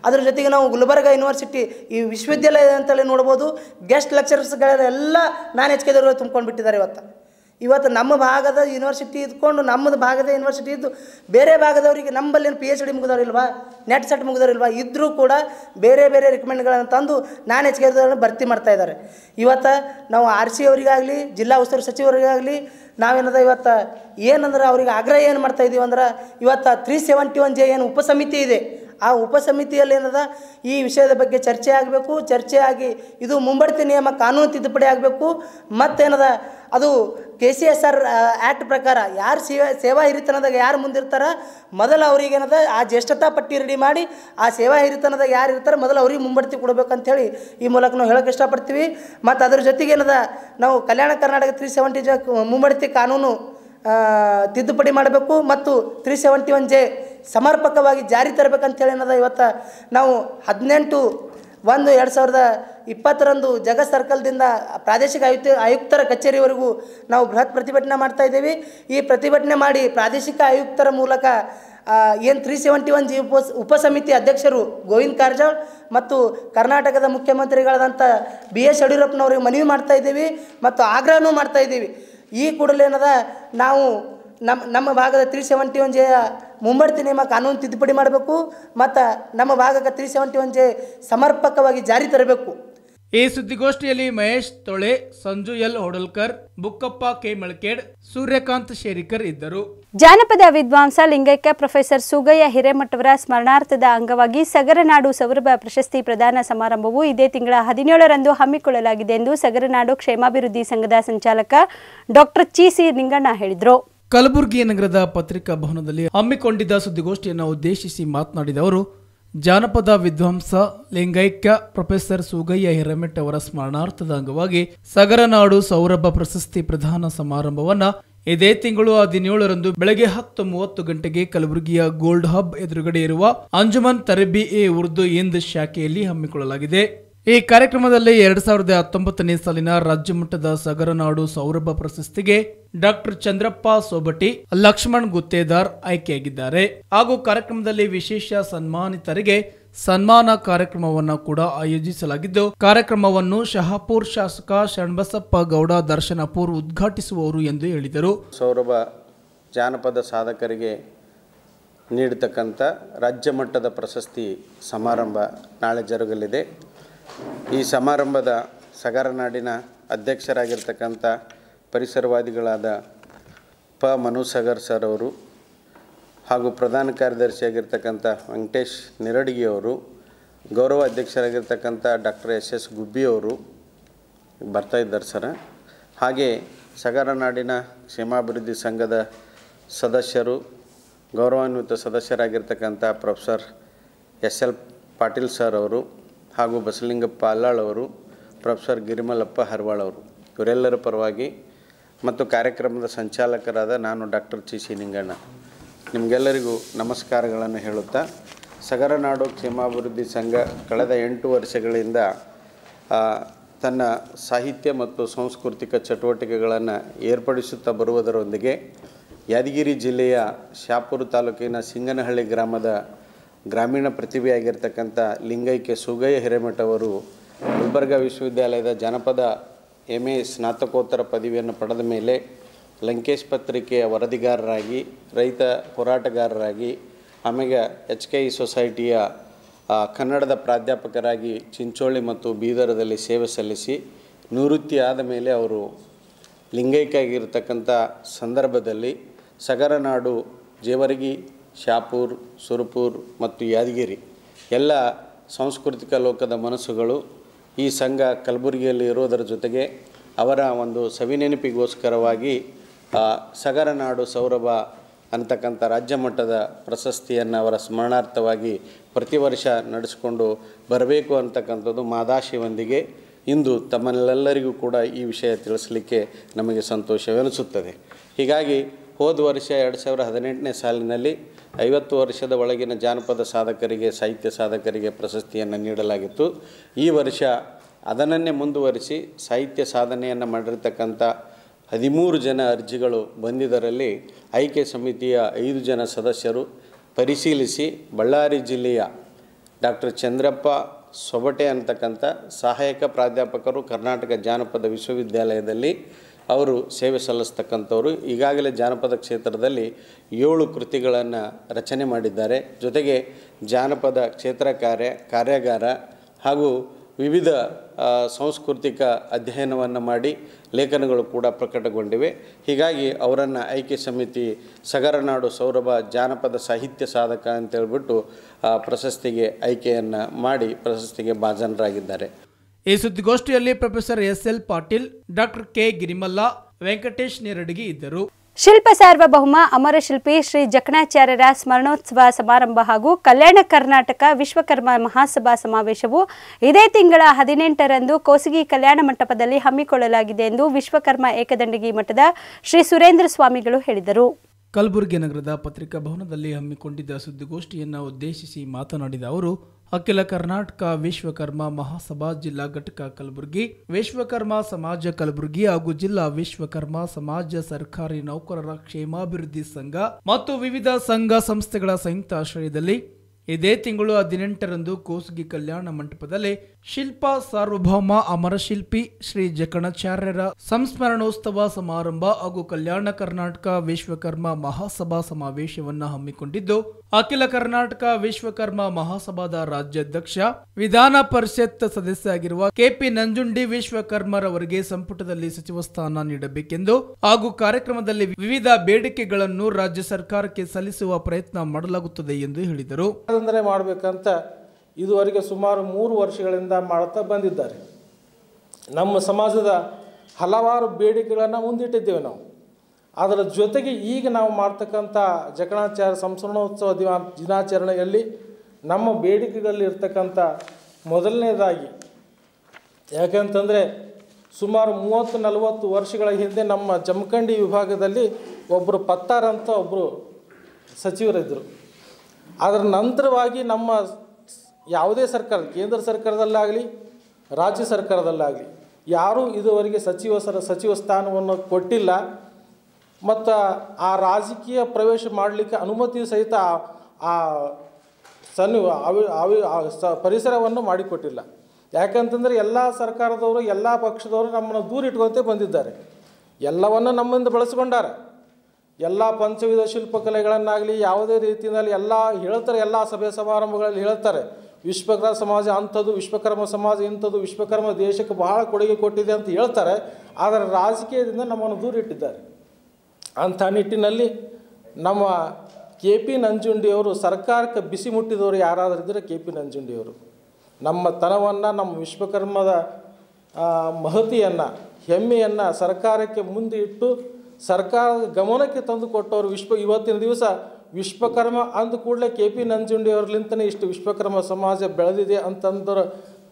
ಅದ್ರ ಜೊತೆಗೆ ನಾವು ಗುಲ್ಬರ್ಗ ಯೂನಿವರ್ಸಿಟಿ ಈ ವಿಶ್ವವಿದ್ಯಾಲಯ ಅಂತಲೇ ನೋಡ್ಬೋದು ಗೆಸ್ಟ್ ಲೆಕ್ಚರರ್ಸ್ಗಳೆಲ್ಲ ನಾನ್ ಎಜುಕೇದವರು ತುಂಬ್ಕೊಂಡು ಬಿಟ್ಟಿದ್ದಾರೆ ಇವತ್ತು ಇವತ್ತು ನಮ್ಮ ಭಾಗದ ಯೂನಿವರ್ಸಿಟಿ ಇದ್ಕೊಂಡು ನಮ್ಮದು ಭಾಗದ ಯೂನಿವರ್ಸಿಟಿ ಇದ್ದು ಬೇರೆ ಭಾಗದವರಿಗೆ ನಮ್ಮಲ್ಲಿ ಪಿ ಎಚ್ ಡಿ ಮುಗಿದವ್ರಿಲ್ವಾ ನೆಟ್ ಸೆಟ್ ಮುಗಿದವ್ರಿಲ್ವಾ ಇದ್ದರೂ ಕೂಡ ಬೇರೆ ಬೇರೆ ರೆಕಮೆಂಡ್ಗಳನ್ನು ತಂದು ನಾನು ಹೆಚ್ಚಿಗೆ ಭರ್ತಿ ಮಾಡ್ತಾ ಇದ್ದಾರೆ ಇವತ್ತು ನಾವು ಆರ್ ಸಿ ಅವರಿಗಾಗಲಿ ಜಿಲ್ಲಾ ಉಸ್ತುವಾರಿ ಸಚಿವರಿಗಾಗಲಿ ನಾವೇನದ ಇವತ್ತು ಏನಂದ್ರೆ ಅವ್ರಿಗೆ ಆಗ್ರಹ ಏನು ಮಾಡ್ತಾ ಇದ್ದೀವಿ ಅಂದ್ರೆ ಇವತ್ತು ತ್ರೀ ಸೆವೆಂಟಿ ಒನ್ ಜೆ ಏನು ಉಪಸಮಿತಿ ಇದೆ ಆ ಉಪಸಮಿತಿಯಲ್ಲಿ ಏನದ ಈ ವಿಷಯದ ಬಗ್ಗೆ ಚರ್ಚೆ ಆಗಬೇಕು ಚರ್ಚೆ ಆಗಿ ಇದು ಮುಂಬಡ್ತಿ ನಿಯಮ ಕಾನೂನು ತಿದ್ದುಪಡಿ ಆಗಬೇಕು ಮತ್ತೇನದ ಅದು K C S R act ಪ್ರಕಾರ ಯಾರು ಸೇವಾ ಸೇವಾ ಹಿರಿತನದಾಗ ಯಾರು ಮುಂದಿರ್ತಾರ ಮೊದಲು ಏನದ ಆ ಜ್ಯೇಷ್ಠತಾ ಪಟ್ಟಿ ರೆಡಿ ಮಾಡಿ ಆ ಸೇವಾ ಹಿರಿತನದಾಗ ಯಾರು ಇರ್ತಾರೆ ಮೊದಲು ಅವ್ರಿಗೆ ಮುಂಬಡ್ತಿ ಕೊಡಬೇಕಂಥೇಳಿ ಈ ಮೂಲಕ ನಾವು ಹೇಳೋಕ್ಕೆ ಇಷ್ಟಪಡ್ತೀವಿ ಮತ್ತು ಅದ್ರ ಜೊತೆಗೇನದ ನಾವು ಕಲ್ಯಾಣ ಕರ್ನಾಟಕ ತ್ರೀ ಸೆವೆಂಟಿ ಜ ಮುಂಬಡ್ತಿ ಕಾನೂನು ತಿದ್ದುಪಡಿ ಮಾಡಬೇಕು ಮತ್ತು ತ್ರೀ ಸೆವೆಂಟಿ ಒನ್ ಜೆ ಸಮರ್ಪಕವಾಗಿ ಜಾರಿ ಹೇಳಿ ಏನದ ಇವತ್ತು ನಾವು ಹದಿನೆಂಟು ಒಂದು ಎರಡು ಸಾವಿರದ ಇಪ್ಪತ್ತರಂದು ಜಗ ಸರ್ಕಲ್ದಿಂದ ಪ್ರಾದೇಶಿಕ ಆಯುಕ್ತ ಆಯುಕ್ತರ ಕಚೇರಿವರೆಗೂ ನಾವು ಬೃಹತ್ ಪ್ರತಿಭಟನೆ ಮಾಡ್ತಾ ಇದ್ದೀವಿ ಈ ಪ್ರತಿಭಟನೆ ಮಾಡಿ ಪ್ರಾದೇಶಿಕ ಆಯುಕ್ತರ ಮೂಲಕ ಏನು ತ್ರೀ ಸೆವೆಂಟಿ ಒನ್ ಜಿ ಉಪ ಉಪಸಮಿತಿ ಅಧ್ಯಕ್ಷರು ಗೋವಿಂದ ಕಾರಜೋಳ್ ಮತ್ತು ಕರ್ನಾಟಕದ ಮುಖ್ಯಮಂತ್ರಿಗಳಾದಂಥ ಬಿ ಎಸ್ ಯಡಿಯೂರಪ್ಪನವ್ರಿಗೆ ಮನವಿ ಮಾಡ್ತಾ ಇದ್ದೀವಿ ಮತ್ತು ಆಗ್ರಹನೂ ಮಾಡ್ತಾ ಇದ್ದೀವಿ ಈ ಕೂಡಲೇನದ ನಾವು ನಮ್ಮ ನಮ್ಮ ಭಾಗದ ತ್ರೀ ಸೆವೆಂಟಿ ಒನ್ ಜಿಯ ಮುಂಬಡ್ತಿ ನಿಯಮ ಕಾನೂನು ತಿದ್ದುಪಡಿ ಮಾಡಬೇಕು ಮತ್ತು ನಮ್ಮ ಭಾಗಕ್ಕೆ ತ್ರೀ ಸೆವೆಂಟಿ ಒನ್ ಜೆ ಸಮರ್ಪಕವಾಗಿ ಜಾರಿ ತರಬೇಕು ಈ ಸುದ್ದಿಗೋಷ್ಠಿಯಲ್ಲಿ ಮಹೇಶ್ ತೊಳೆ ಸಂಜು ಎಲ್ ಹೊಡಲ್ಕರ್ ಬುಕ್ಕಪ್ಪ ಕೆ ಮಳಕೇಡ್ ಸೂರ್ಯಕಾಂತ್ ಶೇರಿಕರ್ ಇದ್ದರು ಜಾನಪದ ವಿದ್ವಾಂಸ ಲಿಂಗೈಕ್ಯ ಪ್ರೊಫೆಸರ್ ಸುಗಯ್ಯ ಹಿರೇಮಠವರ ಸ್ಮರಣಾರ್ಥದ ಅಂಗವಾಗಿ ಸಗರನಾಡು ಸೌರಭ ಪ್ರಶಸ್ತಿ ಪ್ರದಾನ ಸಮಾರಂಭವು ಇದೇ ತಿಂಗಳ ಹದಿನೇಳರಂದು ಹಮ್ಮಿಕೊಳ್ಳಲಾಗಿದೆ ಎಂದು ಸಗರನಾಡು ಕ್ಷೇಮಾಭಿವೃದ್ಧಿ ಸಂಘದ ಸಂಚಾಲಕ ಡಾಕ್ಟರ್ ಚಿ ಸಿ ನಿಂಗಣ್ಣ ಹೇಳಿದರು ಕಲಬುರಗಿ ನಗರದ ಪತ್ರಿಕಾ ಭವನದಲ್ಲಿ ಹಮ್ಮಿಕೊಂಡಿದ್ದ ಸುದ್ದಿಗೋಷ್ಠಿಯನ್ನು ಉದ್ದೇಶಿಸಿ ಮಾತನಾಡಿದ ಅವರು ಜಾನಪದ ವಿದ್ವಾಂಸ ಲಿಂಗೈಕ್ಯ ಪ್ರೊಫೆಸರ್ ಸೂಗಯ್ಯ ಹಿರಮೆಟ್ ಅವರ ಸ್ಮರಣಾರ್ಥದ ಅಂಗವಾಗಿ ಸಗರನಾಡು ಸೌರಭ ಪ್ರಶಸ್ತಿ ಪ್ರದಾನ ಸಮಾರಂಭವನ್ನು ಇದೇ ತಿಂಗಳು ಹದಿನೇಳರಂದು ಬೆಳಗ್ಗೆ ಹತ್ತು ಮೂವತ್ತು ಗಂಟೆಗೆ ಕಲಬುರಗಿಯ ಗೋಲ್ಡ್ ಹಬ್ ಎದುರುಗಡೆ ಇರುವ ಅಂಜುಮನ್ ತರಬಿ ಎ ಉರ್ದು ಇಂದ್ ಶಾಖೆಯಲ್ಲಿ ಹಮ್ಮಿಕೊಳ್ಳಲಾಗಿದೆ ಈ ಕಾರ್ಯಕ್ರಮದಲ್ಲಿ ಎರಡ್ ಸಾವಿರದ ಹತ್ತೊಂಬತ್ತನೇ ಸಾಲಿನ ರಾಜ್ಯ ಮಟ್ಟದ ಸಗರನಾಡು ಸೌರಭ ಪ್ರಶಸ್ತಿಗೆ ಡಾಕ್ಟರ್ ಚಂದ್ರಪ್ಪ ಸೋಬಟಿ ಲಕ್ಷ್ಮಣ್ ಗುತ್ತೇದಾರ್ ಆಯ್ಕೆಯಾಗಿದ್ದಾರೆ ಹಾಗೂ ಕಾರ್ಯಕ್ರಮದಲ್ಲಿ ವಿಶೇಷ ಸನ್ಮಾನಿತರಿಗೆ ಸನ್ಮಾನ ಕಾರ್ಯಕ್ರಮವನ್ನು ಕೂಡ ಆಯೋಜಿಸಲಾಗಿದ್ದು ಕಾರ್ಯಕ್ರಮವನ್ನು ಶಹಾಪುರ್ ಶಾಸಕ ಶರಣಬಸಪ್ಪ ಗೌಡ ದರ್ಶನಪುರ್ ಉದ್ಘಾಟಿಸುವವರು ಎಂದು ಹೇಳಿದರು ಸೌರಭ ಜಾನಪದ ಸಾಧಕರಿಗೆ ನೀಡತಕ್ಕಂಥ ರಾಜ್ಯ ಮಟ್ಟದ ಪ್ರಶಸ್ತಿ ಸಮಾರಂಭ ನಾಳೆ ಜರುಗಲಿದೆ ಈ ಸಮಾರಂಭದ ಸಗರನಾಡಿನ ಅಧ್ಯಕ್ಷರಾಗಿರ್ತಕ್ಕಂಥ ಪರಿಸರವಾದಿಗಳಾದ ಪ ಮನು ಸಗರ್ ಸರ್ ಅವರು ಹಾಗೂ ಪ್ರಧಾನ ಕಾರ್ಯದರ್ಶಿಯಾಗಿರ್ತಕ್ಕಂಥ ವೆಂಕಟೇಶ್ ಅವರು ಗೌರವ ಅಧ್ಯಕ್ಷರಾಗಿರ್ತಕ್ಕಂಥ ಡಾಕ್ಟರ್ ಎಸ್ ಎಸ್ ಗುಬ್ಬಿಯವರು ಬರ್ತಾ ಇದ್ದಾರೆ ಸರ ಹಾಗೆ ಸಗರ ನಾಡಿನ ಕ್ಷೇಮಾಭಿವೃದ್ಧಿ ಸಂಘದ ಸದಸ್ಯರು ಗೌರವಾನ್ವಿತ ಸದಸ್ಯರಾಗಿರ್ತಕ್ಕಂಥ professor S L Patil sir ಅವರು ಹಾಗೂ ಬಸಲಿಂಗಪ್ಪ ಅಲ್ಲಾಳವರು ಅವರು ಪ್ರೊಫೆಸರ್ ಗಿರಿಮಲಪ್ಪ ಹರ್ವಾಳವರು ಅವರು ಇವರೆಲ್ಲರ ಪರವಾಗಿ ಮತ್ತು ಕಾರ್ಯಕ್ರಮದ ಸಂಚಾಲಕರಾದ ನಾನು ಡಾಕ್ಟರ್ ಚಿ ಸಿ ನಿಂಗಣ್ಣ ನಿಮಗೆಲ್ಲರಿಗೂ ನಮಸ್ಕಾರಗಳನ್ನು ಹೇಳುತ್ತಾ ಸಗರನಾಡು ಕ್ಷೇಮಾಭಿವೃದ್ಧಿ ಸಂಘ ಕಳೆದ ಎಂಟು ವರ್ಷಗಳಿಂದ ತನ್ನ ಸಾಹಿತ್ಯ ಮತ್ತು ಸಾಂಸ್ಕೃತಿಕ ಚಟುವಟಿಕೆಗಳನ್ನು ಏರ್ಪಡಿಸುತ್ತಾ ಬರುವುದರೊಂದಿಗೆ ಯಾದಗಿರಿ ಜಿಲ್ಲೆಯ ಶಾಪುರ ತಾಲೂಕಿನ ಸಿಂಗನಹಳ್ಳಿ ಗ್ರಾಮದ ಗ್ರಾಮೀಣ ಪ್ರತಿಭೆಯಾಗಿರ್ತಕ್ಕಂಥ ಲಿಂಗೈಕ್ಯ ಸುಗಯ್ಯ ಹಿರೇಮಠ ಅವರು ಗುಲ್ಬರ್ಗ ವಿಶ್ವವಿದ್ಯಾಲಯದ ಜನಪದ ಎಮ್ ಎ ಸ್ನಾತಕೋತ್ತರ ಪದವಿಯನ್ನು ಪಡೆದ ಮೇಲೆ ಲಂಕೇಶ್ ಪತ್ರಿಕೆಯ ವರದಿಗಾರರಾಗಿ ರೈತ ಹೋರಾಟಗಾರರಾಗಿ ಆಮೇಲೆ ಎಚ್ ಕೆ ಇ ಸೊಸೈಟಿಯ ಕನ್ನಡದ ಪ್ರಾಧ್ಯಾಪಕರಾಗಿ ಚಿಂಚೋಳಿ ಮತ್ತು ಬೀದರದಲ್ಲಿ ಸೇವೆ ಸಲ್ಲಿಸಿ ನಿವೃತ್ತಿ ಆದ ಮೇಲೆ ಅವರು ಲಿಂಗೈಕ್ಯ ಆಗಿರತಕ್ಕಂಥ ಸಂದರ್ಭದಲ್ಲಿ ಸಗರನಾಡು ಜೇವರ್ಗಿ ಶಾಪೂರ್ ಸುರಪುರ್ ಮತ್ತು ಯಾದಗಿರಿ ಎಲ್ಲ ಸಾಂಸ್ಕೃತಿಕ ಲೋಕದ ಮನಸ್ಸುಗಳು ಈ ಸಂಘ ಕಲಬುರಗಿಯಲ್ಲಿ ಇರೋದರ ಜೊತೆಗೆ ಅವರ ಒಂದು ಸವಿನೆನಪಿಗೋಸ್ಕರವಾಗಿ ಸಗರನಾಡು ಸೌರಭ ಅಂತಕ್ಕಂಥ ರಾಜ್ಯ ಮಟ್ಟದ ಪ್ರಶಸ್ತಿಯನ್ನು ಅವರ ಸ್ಮರಣಾರ್ಥವಾಗಿ ಪ್ರತಿ ವರ್ಷ ನಡೆಸಿಕೊಂಡು ಬರಬೇಕು ಅಂತಕ್ಕಂಥದ್ದು ಮಾದಾಶಿವೊಂದಿಗೆ ಇಂದು ತಮ್ಮಲ್ಲೆಲ್ಲರಿಗೂ ಕೂಡ ಈ ವಿಷಯ ತಿಳಿಸಲಿಕ್ಕೆ ನಮಗೆ ಸಂತೋಷವೆನಿಸುತ್ತದೆ ಹೀಗಾಗಿ ಹೋದ ವರ್ಷ ಎರಡು ಸಾವಿರ ಹದಿನೆಂಟನೇ ಸಾಲಿನಲ್ಲಿ ಐವತ್ತು ವರ್ಷದ ಒಳಗಿನ ಜಾನಪದ ಸಾಧಕರಿಗೆ ಸಾಹಿತ್ಯ ಸಾಧಕರಿಗೆ ಪ್ರಶಸ್ತಿಯನ್ನು ನೀಡಲಾಗಿತ್ತು ಈ ವರ್ಷ ಅದನ್ನೇ ಮುಂದುವರಿಸಿ ಸಾಹಿತ್ಯ ಸಾಧನೆಯನ್ನು ಮಾಡಿರ್ತಕ್ಕಂಥ ಹದಿಮೂರು ಜನ ಅರ್ಜಿಗಳು ಬಂದಿದ್ದರಲ್ಲಿ ಆಯ್ಕೆ ಸಮಿತಿಯ ಐದು ಜನ ಸದಸ್ಯರು ಪರಿಶೀಲಿಸಿ ಬಳ್ಳಾರಿ ಜಿಲ್ಲೆಯ ಡಾಕ್ಟರ್ ಚಂದ್ರಪ್ಪ ಸೊಬಟೆ ಅಂತಕ್ಕಂಥ ಸಹಾಯಕ ಪ್ರಾಧ್ಯಾಪಕರು ಕರ್ನಾಟಕ ಜಾನಪದ ವಿಶ್ವವಿದ್ಯಾಲಯದಲ್ಲಿ ಅವರು ಸೇವೆ ಸಲ್ಲಿಸ್ತಕ್ಕಂಥವ್ರು ಈಗಾಗಲೇ ಜಾನಪದ ಕ್ಷೇತ್ರದಲ್ಲಿ ಏಳು ಕೃತಿಗಳನ್ನು ರಚನೆ ಮಾಡಿದ್ದಾರೆ ಜೊತೆಗೆ ಜಾನಪದ ಕ್ಷೇತ್ರ ಕಾರ್ಯ ಕಾರ್ಯಾಗಾರ ಹಾಗೂ ವಿವಿಧ ಸಾಂಸ್ಕೃತಿಕ ಅಧ್ಯಯನವನ್ನು ಮಾಡಿ ಲೇಖನಗಳು ಕೂಡ ಪ್ರಕಟಗೊಂಡಿವೆ ಹೀಗಾಗಿ ಅವರನ್ನು ಆಯ್ಕೆ ಸಮಿತಿ ಸಗರನಾಡು ಸೌರಭ ಜಾನಪದ ಸಾಹಿತ್ಯ ಸಾಧಕ ಅಂತೇಳ್ಬಿಟ್ಟು ಪ್ರಶಸ್ತಿಗೆ ಆಯ್ಕೆಯನ್ನು ಮಾಡಿ ಪ್ರಶಸ್ತಿಗೆ ಭಾಜನರಾಗಿದ್ದಾರೆ ಈ ಸುದ್ದಿಗೋಷ್ಠಿಯಲ್ಲಿ professor S L Patil doctor K Girimalla Venkatesh Neradigi ಇದ್ದರು ಶಿಲ್ಪ ಸಾರ್ವಭೌಮ ಅಮರಶಿಲ್ಪಿ ಶ್ರೀ ಜಕಣಾಚಾರ್ಯರ ಸ್ಮರಣೋತ್ಸವ ಸಮಾರಂಭ ಹಾಗೂ ಕಲ್ಯಾಣ ಕರ್ನಾಟಕ ವಿಶ್ವಕರ್ಮ ಮಹಾಸಭಾ ಸಮಾವೇಶವು ಇದೇ ತಿಂಗಳ ಹದಿನೆಂಟರಂದು ಕೋಸಗಿ ಕಲ್ಯಾಣ ಮಂಟಪದಲ್ಲಿ ಹಮ್ಮಿಕೊಳ್ಳಲಾಗಿದೆ ಎಂದು ವಿಶ್ವಕರ್ಮ ಏಕದಂಡಗಿ ಮಠದ ಶ್ರೀ ಸುರೇಂದ್ರ ಸ್ವಾಮಿಗಳು ಹೇಳಿದರು ಕಲಬುರಗಿ ನಗರದ ಪತ್ರಿಕಾ ಭವನದಲ್ಲಿ ಹಮ್ಮಿಕೊಂಡಿದ್ದ ಸುದ್ದಿಗೋಷ್ಠಿಯನ್ನು ಉದ್ದೇಶಿಸಿ ಮಾತನಾಡಿದ ಅವರು ಅಖಿಲ ಕರ್ನಾಟಕ ವಿಶ್ವಕರ್ಮ ಮಹಾಸಭಾ ಜಿಲ್ಲಾ ಘಟಕ ಕಲಬುರಗಿ ವಿಶ್ವಕರ್ಮ ಸಮಾಜ ಕಲಬುರಗಿ ಹಾಗೂ ಜಿಲ್ಲಾ ವಿಶ್ವಕರ್ಮ ಸಮಾಜ ಸರ್ಕಾರಿ ನೌಕರರ ಕ್ಷೇಮಾಭಿವೃದ್ಧಿ ಸಂಘ ಮತ್ತು ವಿವಿಧ ಸಂಘ ಸಂಸ್ಥೆಗಳ ಸಂಯುಕ್ತ ಆಶ್ರಯದಲ್ಲಿ ಇದೇ ತಿಂಗಳು ಹದಿನೆಂಟರಂದು ಕೋಸಗಿ ಕಲ್ಯಾಣ ಮಂಟಪದಲ್ಲಿ ಶಿಲ್ಪ ಸಾರ್ವಭೌಮ ಅಮರಶಿಲ್ಪಿ ಶ್ರೀ ಜಕಣಾಚಾರ್ಯರ ಸಂಸ್ಮರಣೋತ್ಸವ ಸಮಾರಂಭ ಹಾಗೂ ಕಲ್ಯಾಣ ಕರ್ನಾಟಕ ವಿಶ್ವಕರ್ಮ ಮಹಾಸಭಾ ಸಮಾವೇಶವನ್ನು ಹಮ್ಮಿಕೊಂಡಿದ್ದು ಅಖಿಲ ಕರ್ನಾಟಕ ವಿಶ್ವಕರ್ಮ ಮಹಾಸಭಾದ ರಾಜ್ಯಾಧ್ಯಕ್ಷ ವಿಧಾನ ಪರಿಷತ್ ಆಗಿರುವ ಕೆಪಿ ನಂಜುಂಡಿ ವಿಶ್ವಕರ್ಮರವರಿಗೆ ಸಂಪುಟದಲ್ಲಿ ಸಚಿವ ಸ್ಥಾನ ನೀಡಬೇಕೆಂದು ಹಾಗೂ ಕಾರ್ಯಕ್ರಮದಲ್ಲಿ ವಿವಿಧ ಬೇಡಿಕೆಗಳನ್ನು ರಾಜ್ಯ ಸರ್ಕಾರಕ್ಕೆ ಸಲ್ಲಿಸುವ ಪ್ರಯತ್ನ ಮಾಡಲಾಗುತ್ತದೆ ಎಂದು ಹೇಳಿದರು ಸರ್ಕಾರದಿಂದಲೇ ಮಾಡಬೇಕಂತ ಇದುವರೆಗೆ ಸುಮಾರು ಮೂರು ವರ್ಷಗಳಿಂದ ಮಾಡುತ್ತಾ ಬಂದಿದ್ದಾರೆ ನಮ್ಮ ಸಮಾಜದ ಹಲವಾರು ಬೇಡಿಕೆಗಳನ್ನು ಮುಂದಿಟ್ಟಿದ್ದೇವೆ ನಾವು ಅದರ ಜೊತೆಗೆ ಈಗ ನಾವು ಮಾಡ್ತಕ್ಕಂಥ ಜಕಣಾಚಾರ ಸಂಸ್ಮರಣೋತ್ಸವ ದಿನ ದಿನಾಚರಣೆಯಲ್ಲಿ ನಮ್ಮ ಬೇಡಿಕೆಗಳಲ್ಲಿ ಇರ್ತಕ್ಕಂಥ ಮೊದಲನೇದಾಗಿ ಯಾಕಂತಂದರೆ ಸುಮಾರು ಮೂವತ್ತು ನಲವತ್ತು ವರ್ಷಗಳ ಹಿಂದೆ ನಮ್ಮ ಜಮಖಂಡಿ ವಿಭಾಗದಲ್ಲಿ ಒಬ್ಬರು ಪತ್ತಾರಂತ ಒಬ್ಬರು ಸಚಿವರಿದ್ದರು ಅದರ ನಂತರವಾಗಿ ನಮ್ಮ ಯಾವುದೇ ಸರ್ಕಾರ ಕೇಂದ್ರ ಸರ್ಕಾರದಲ್ಲಾಗಲಿ ರಾಜ್ಯ ಸರ್ಕಾರದಲ್ಲಾಗಲಿ ಯಾರೂ ಇದುವರೆಗೆ ಸಚಿವ ಸರ ಸಚಿವ ಸ್ಥಾನವನ್ನು ಕೊಟ್ಟಿಲ್ಲ ಮತ್ತು ಆ ರಾಜಕೀಯ ಪ್ರವೇಶ ಮಾಡಲಿಕ್ಕೆ ಅನುಮತಿ ಸಹಿತ ಆ ಸನ್ನಿ ಅವಿ ಅವಿ ಸ ಪರಿಸರವನ್ನು ಮಾಡಿಕೊಟ್ಟಿಲ್ಲ ಯಾಕಂತಂದರೆ ಎಲ್ಲ ಸರ್ಕಾರದವರು ಎಲ್ಲ ಪಕ್ಷದವರು ನಮ್ಮನ್ನು ದೂರ ಇಟ್ಕೊಂತೆ ಬಂದಿದ್ದಾರೆ ಎಲ್ಲವನ್ನು ನಮ್ಮಿಂದ ಬಳಸ್ಕೊಂಡಾರೆ ಎಲ್ಲ ಪಂಚವಿಧ ಶಿಲ್ಪಕಲೆಗಳನ್ನಾಗಲಿ ಯಾವುದೇ ರೀತಿಯಲ್ಲಿ ಎಲ್ಲ ಹೇಳ್ತಾರೆ ಎಲ್ಲ ಸಭೆ ಸಮಾರಂಭಗಳಲ್ಲಿ ಹೇಳ್ತಾರೆ ವಿಶ್ವಕರ್ಮ ಸಮಾಜ ಅಂಥದ್ದು ವಿಶ್ವಕರ್ಮ ಸಮಾಜ ಇಂಥದ್ದು ವಿಶ್ವಕರ್ಮ ದೇಶಕ್ಕೆ ಬಹಳ ಕೊಡುಗೆ ಕೊಟ್ಟಿದೆ ಅಂತ ಹೇಳ್ತಾರೆ ಆದರೆ ರಾಜಕೀಯದಿಂದ ನಮ್ಮನ್ನು ದೂರ ಇಟ್ಟಿದ್ದಾರೆ ಅಂಥ ನಿಟ್ಟಿನಲ್ಲಿ ನಮ್ಮ ಕೆ ಪಿ ನಂಜುಂಡಿಯವರು ಸರ್ಕಾರಕ್ಕೆ ಬಿಸಿ ಮುಟ್ಟಿದವರು ಯಾರಾದರೂ ಇದ್ದರೆ ಕೆ ಪಿ ನಂಜುಂಡಿಯವರು ನಮ್ಮ ತನವನ್ನು ನಮ್ಮ ವಿಶ್ವಕರ್ಮದ ಮಹತಿಯನ್ನು ಹೆಮ್ಮೆಯನ್ನು ಸರ್ಕಾರಕ್ಕೆ ಮುಂದೆ ಇಟ್ಟು ಸರ್ಕಾರದ ಗಮನಕ್ಕೆ ತಂದು ಕೊಟ್ಟವರು ವಿಶ್ವ ಇವತ್ತಿನ ದಿವಸ ವಿಶ್ವಕರ್ಮ ಅಂದ ಕೂಡಲೇ ಕೆ ಪಿ ಅವ್ರಲಿಂತನೇ ಇಷ್ಟು ವಿಶ್ವಕರ್ಮ ಸಮಾಜ ಬೆಳೆದಿದೆ ಅಂತಂದ್ರೆ